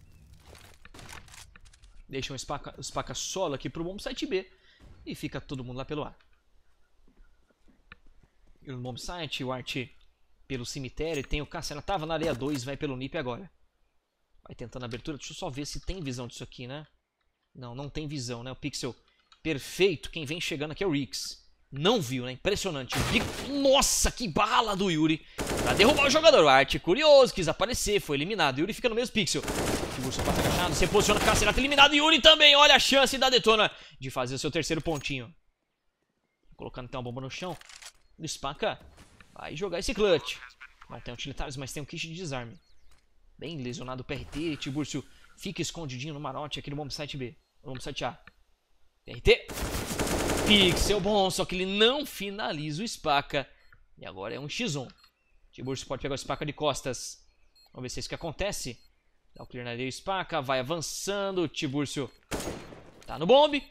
Deixa um espaca, solo aqui pro bom B. E fica todo mundo lá pelo ar. E no bom site, o Art pelo cemitério. Tem o Cassiano. Tava na areia 2, vai pelo NIP agora. Vai tentando a abertura. Deixa eu só ver se tem visão disso aqui, né? Não, não tem visão, né? O pixel perfeito. Quem vem chegando aqui é o Rix. Não viu, né? Impressionante. Nossa, que bala do Yuri. Pra derrubar o jogador. O Arte é curioso, quis aparecer, foi eliminado. Yuri fica no mesmo pixel. Figurso passa fechado, se posiciona, Cacerato tá eliminado. Yuri também, olha a chance da Detona de fazer o seu terceiro pontinho. Colocando então a bomba no chão. Spaca Vai jogar esse clutch. Não tem utilitários, mas tem um kit de desarme. Bem lesionado o PRT. Tiburcio fica escondidinho no marote aqui no bombsite B. No bombsite A. PRT. Pixel bom, só que ele não finaliza o espaca. E agora é um X1. Tiburcio pode pegar o espaca de costas. Vamos ver se é isso que acontece. Dá o clear na areia, espaca. Vai avançando. Tiburcio tá no bombe.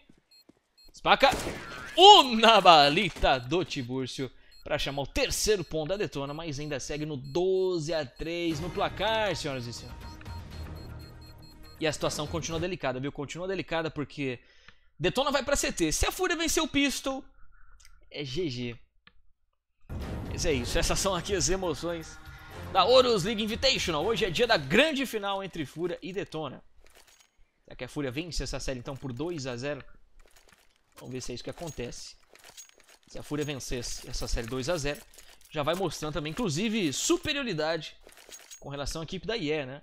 Espaca, Uma balita do Tiburcio para chamar o terceiro ponto da Detona, mas ainda segue no 12 a 3 no placar, senhoras e senhores. E a situação continua delicada, viu? Continua delicada porque Detona vai para CT. Se a Fúria vencer o Pistol, é GG. Mas é isso, essas são aqui as emoções da Horus League Invitational. Hoje é dia da grande final entre Fúria e Detona. Será que a Fúria vence essa série então por 2 a 0 Vamos ver se é isso que acontece se a Fúria vencesse essa série 2 a 0 já vai mostrando também, inclusive, superioridade com relação à equipe da IE, né?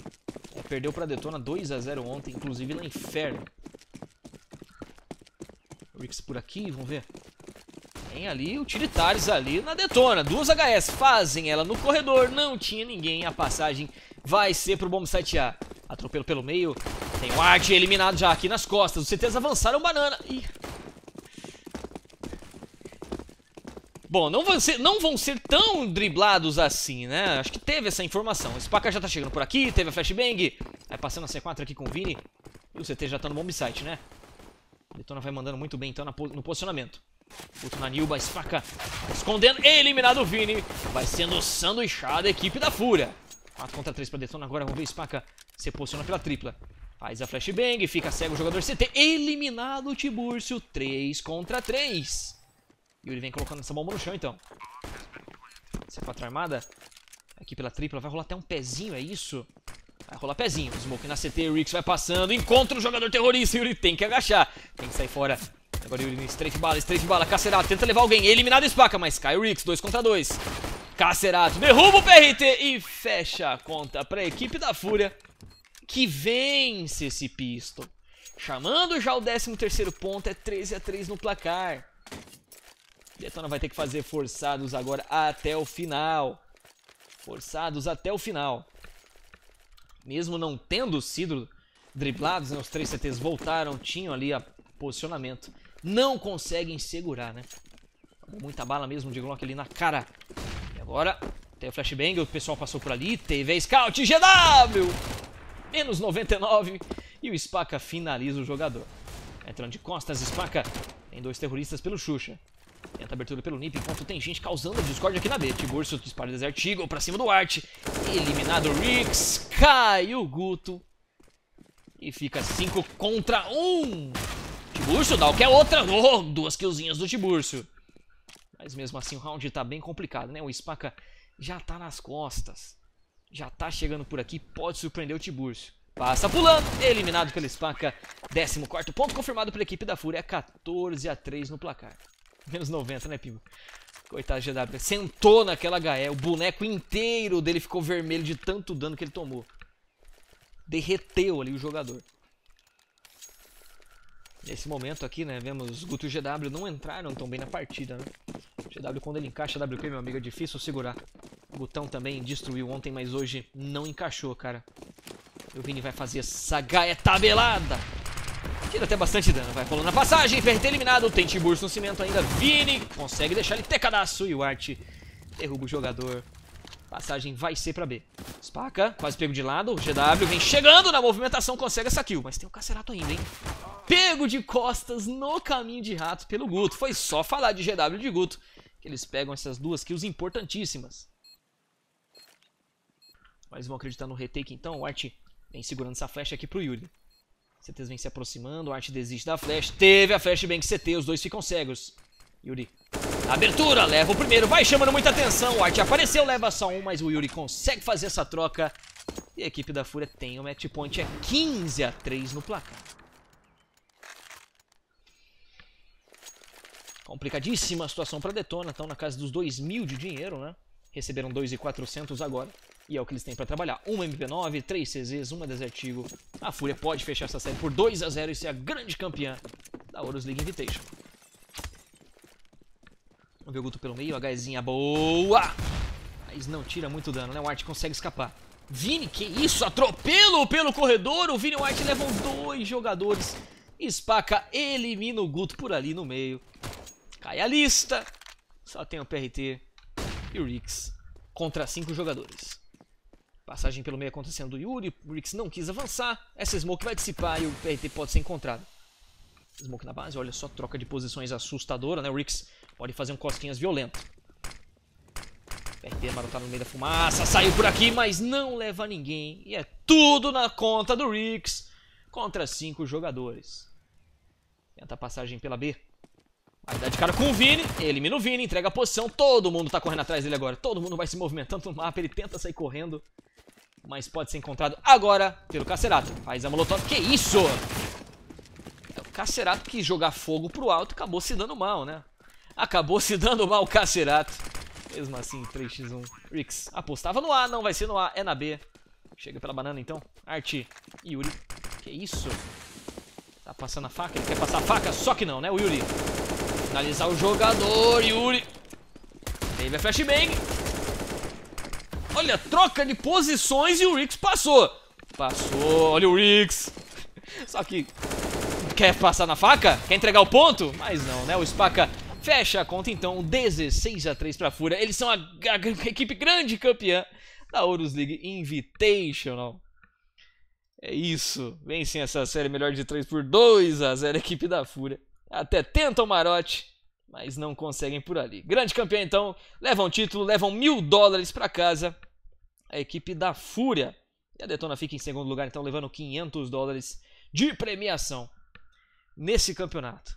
É, perdeu para a Detona 2 a 0 ontem, inclusive lá em Inferno. Rix por aqui, vamos ver. Tem ali utilitares ali na Detona. Duas HS fazem ela no corredor, não tinha ninguém. A passagem vai ser pro Bomb 7 A. Atropelo pelo meio. Tem o Art eliminado já aqui nas costas. Os CTs avançaram, Banana. Ih, Bom, não vão, ser, não vão ser tão driblados assim, né? Acho que teve essa informação. O Spaca já tá chegando por aqui, teve a flashbang. vai passando a C4 aqui com o Vini. E o CT já tá no bomb site, né? Detona vai mandando muito bem, então, no posicionamento. Outro na Nilba, Spaca escondendo. Eliminado o Vini. Vai sendo sanduichado a equipe da Fúria. 4 contra 3 pra Detona agora. Vamos ver Spaca se posiciona pela tripla. Faz a flashbang, fica cego o jogador CT. Eliminado o Tiburcio, 3 contra 3. E ele vem colocando essa bomba no chão, então. C4 armada. Aqui pela tripla. Vai rolar até um pezinho, é isso? Vai rolar pezinho. Smoke na CT, o Rix vai passando. Encontra o jogador terrorista. Yuri tem que agachar. Tem que sair fora. Agora Yuri straight bala, straight bala. Cacerato tenta levar alguém. Eliminado espaca, mas cai o Rix. 2 contra 2. Cacerato derruba o PRT e fecha a conta para a equipe da Fúria. Que vence esse pisto. Chamando já o 13 terceiro ponto, é 13 a 3 no placar. Detona vai ter que fazer forçados agora até o final. Forçados até o final. Mesmo não tendo sido driblados, né, os três CTs voltaram, tinham ali a posicionamento. Não conseguem segurar, né? Muita bala mesmo de Glock ali na cara. E agora tem o flashbang, o pessoal passou por ali, teve a scout, GW! Menos 99 e o Spaca finaliza o jogador. Entrando de costas, Spaca tem dois terroristas pelo Xuxa. Tenta abertura pelo Nip, enquanto tem gente causando a Discord aqui na B. Tiburcio dispara o Desert Eagle pra cima do Art. Eliminado o Rix, cai o Guto. E fica 5 contra 1. Um. Tiburcio dá o que é outra. Oh, duas killzinhas do Tiburcio. Mas mesmo assim o round tá bem complicado, né? O Spaca já tá nas costas. Já tá chegando por aqui, pode surpreender o Tiburcio. Passa pulando, eliminado pelo Spaca. 14 quarto ponto confirmado pela equipe da Fúria, 14 a 3 no placar. Menos 90, né, Pimba? Coitado GW. Sentou naquela HE. O boneco inteiro dele ficou vermelho de tanto dano que ele tomou. Derreteu ali o jogador. Nesse momento aqui, né, vemos Guto e GW não entraram tão bem na partida, né? GW quando ele encaixa WP, meu amigo, é difícil segurar. O Gutão também destruiu ontem, mas hoje não encaixou, cara. E o Vini vai fazer essa gaia tabelada. Tira até bastante dano, vai rolando a passagem, Ferret eliminado, tem Tiburcio no cimento ainda, Vini consegue deixar ele tecadaço e o Art derruba o jogador. Passagem vai ser pra B. Spaca, quase pego de lado, GW vem chegando na movimentação, consegue essa kill, mas tem o um Cacerato ainda, hein? Pego de costas no caminho de rato pelo Guto, foi só falar de GW e de Guto que eles pegam essas duas kills importantíssimas. Mas vão acreditar no retake então, o Art vem segurando essa flecha aqui pro Yuri. CTs vem se aproximando, o arte desiste da flash. Teve a flashbang CT, os dois ficam cegos. Yuri. Abertura, leva o primeiro, vai chamando muita atenção. O Art apareceu, leva só um, mas o Yuri consegue fazer essa troca. E a equipe da Fúria tem o um match point, é 15 a 3 no placar. Complicadíssima a situação para Detona, estão na casa dos 2 mil de dinheiro, né? Receberam 2.400 agora. E é o que eles têm para trabalhar. Uma MP9, três CZs, uma Desertigo. A Fúria pode fechar essa série por 2 a 0 e ser a grande campeã da Horus League Invitation. Vamos ver o Guto pelo meio. HEzinha boa! Mas não tira muito dano, né? O Art consegue escapar. Vini, que isso? Atropelo pelo corredor. O Vini e o Art levam dois jogadores. espaca, elimina o Guto por ali no meio. Cai a lista. Só tem o PRT e o Rix contra cinco jogadores. Passagem pelo meio acontecendo do Yuri. O não quis avançar. Essa Smoke vai dissipar e o PRT pode ser encontrado. Smoke na base, olha só, troca de posições assustadora, né? O Rix pode fazer um costinhas violento. PRT marotado tá no meio da fumaça, saiu por aqui, mas não leva ninguém. E é tudo na conta do Rix contra cinco jogadores. Tenta a passagem pela B. Vai dar de cara com o Vini, elimina o Vini, entrega a posição, todo mundo tá correndo atrás dele agora. Todo mundo vai se movimentando no mapa, ele tenta sair correndo mas pode ser encontrado agora pelo Cacerato. Faz a molotov. Que isso? É o Cacerato que jogar fogo pro alto acabou se dando mal, né? Acabou se dando mal o Cacerato. Mesmo assim, 3x1. Rix apostava no A, não vai ser no A, é na B. Chega pela banana então. Arte, Yuri. Que isso? Tá passando a faca, ele quer passar a faca, só que não, né? O Yuri. Finalizar o jogador, Yuri. Teve a flashbang. Olha, troca de posições e o Rix passou. Passou, olha o Rix. Só que quer passar na faca? Quer entregar o ponto? Mas não, né? O Spaca fecha a conta então, 16 a 3 para Fúria. Eles são a, a, a, equipe grande campeã da Horus League Invitational. É isso. Vencem essa série melhor de 3 por 2 a 0 a equipe da Fúria. Até tenta o marote mas não conseguem por ali. Grande campeão, então, levam um título, levam mil dólares para casa. A equipe da Fúria. E a Detona fica em segundo lugar, então, levando 500 dólares de premiação nesse campeonato.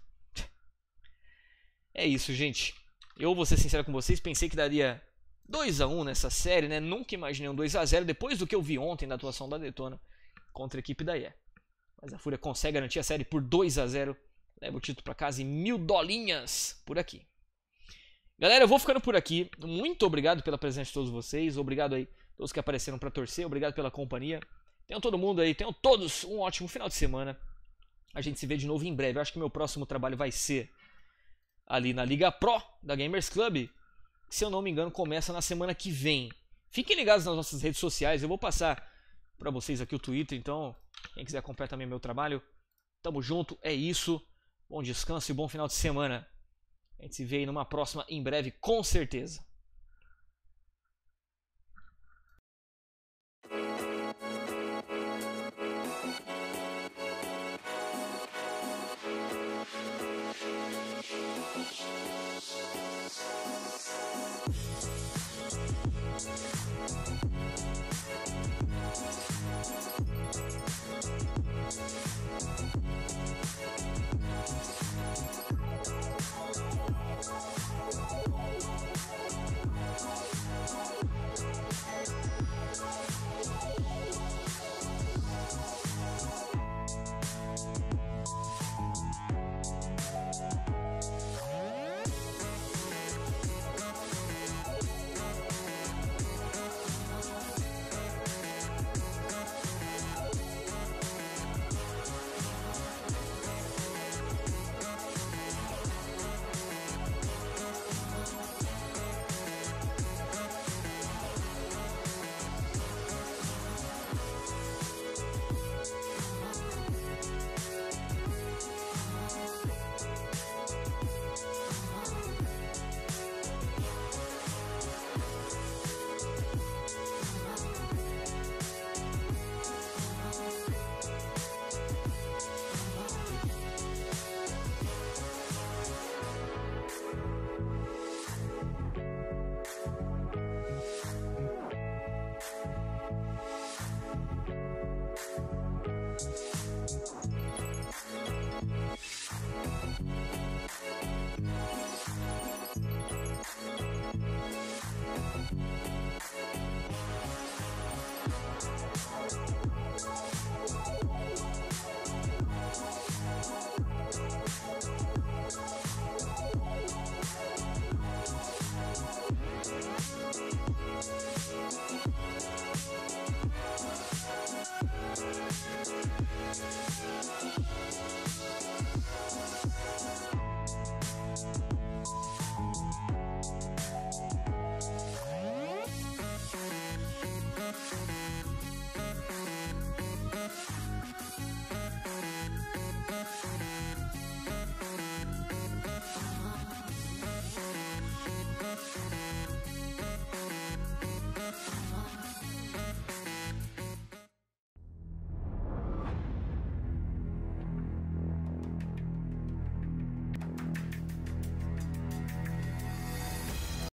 É isso, gente. Eu vou ser sincero com vocês, pensei que daria 2 a 1 nessa série, né? Nunca imaginei um 2 a 0 depois do que eu vi ontem da atuação da Detona contra a equipe da IE. Mas a Fúria consegue garantir a série por 2 a 0 Leva o título para casa em mil dolinhas por aqui. Galera, eu vou ficando por aqui. Muito obrigado pela presença de todos vocês. Obrigado aí todos que apareceram para torcer. Obrigado pela companhia. Tenham todo mundo aí, tenham todos um ótimo final de semana. A gente se vê de novo em breve. Eu acho que meu próximo trabalho vai ser ali na Liga Pro da Gamers Club, que, se eu não me engano, começa na semana que vem. Fiquem ligados nas nossas redes sociais, eu vou passar para vocês aqui o Twitter, então quem quiser acompanhar também meu trabalho, tamo junto, é isso. Bom descanso e bom final de semana. A gente se vê aí numa próxima em breve, com certeza. Thank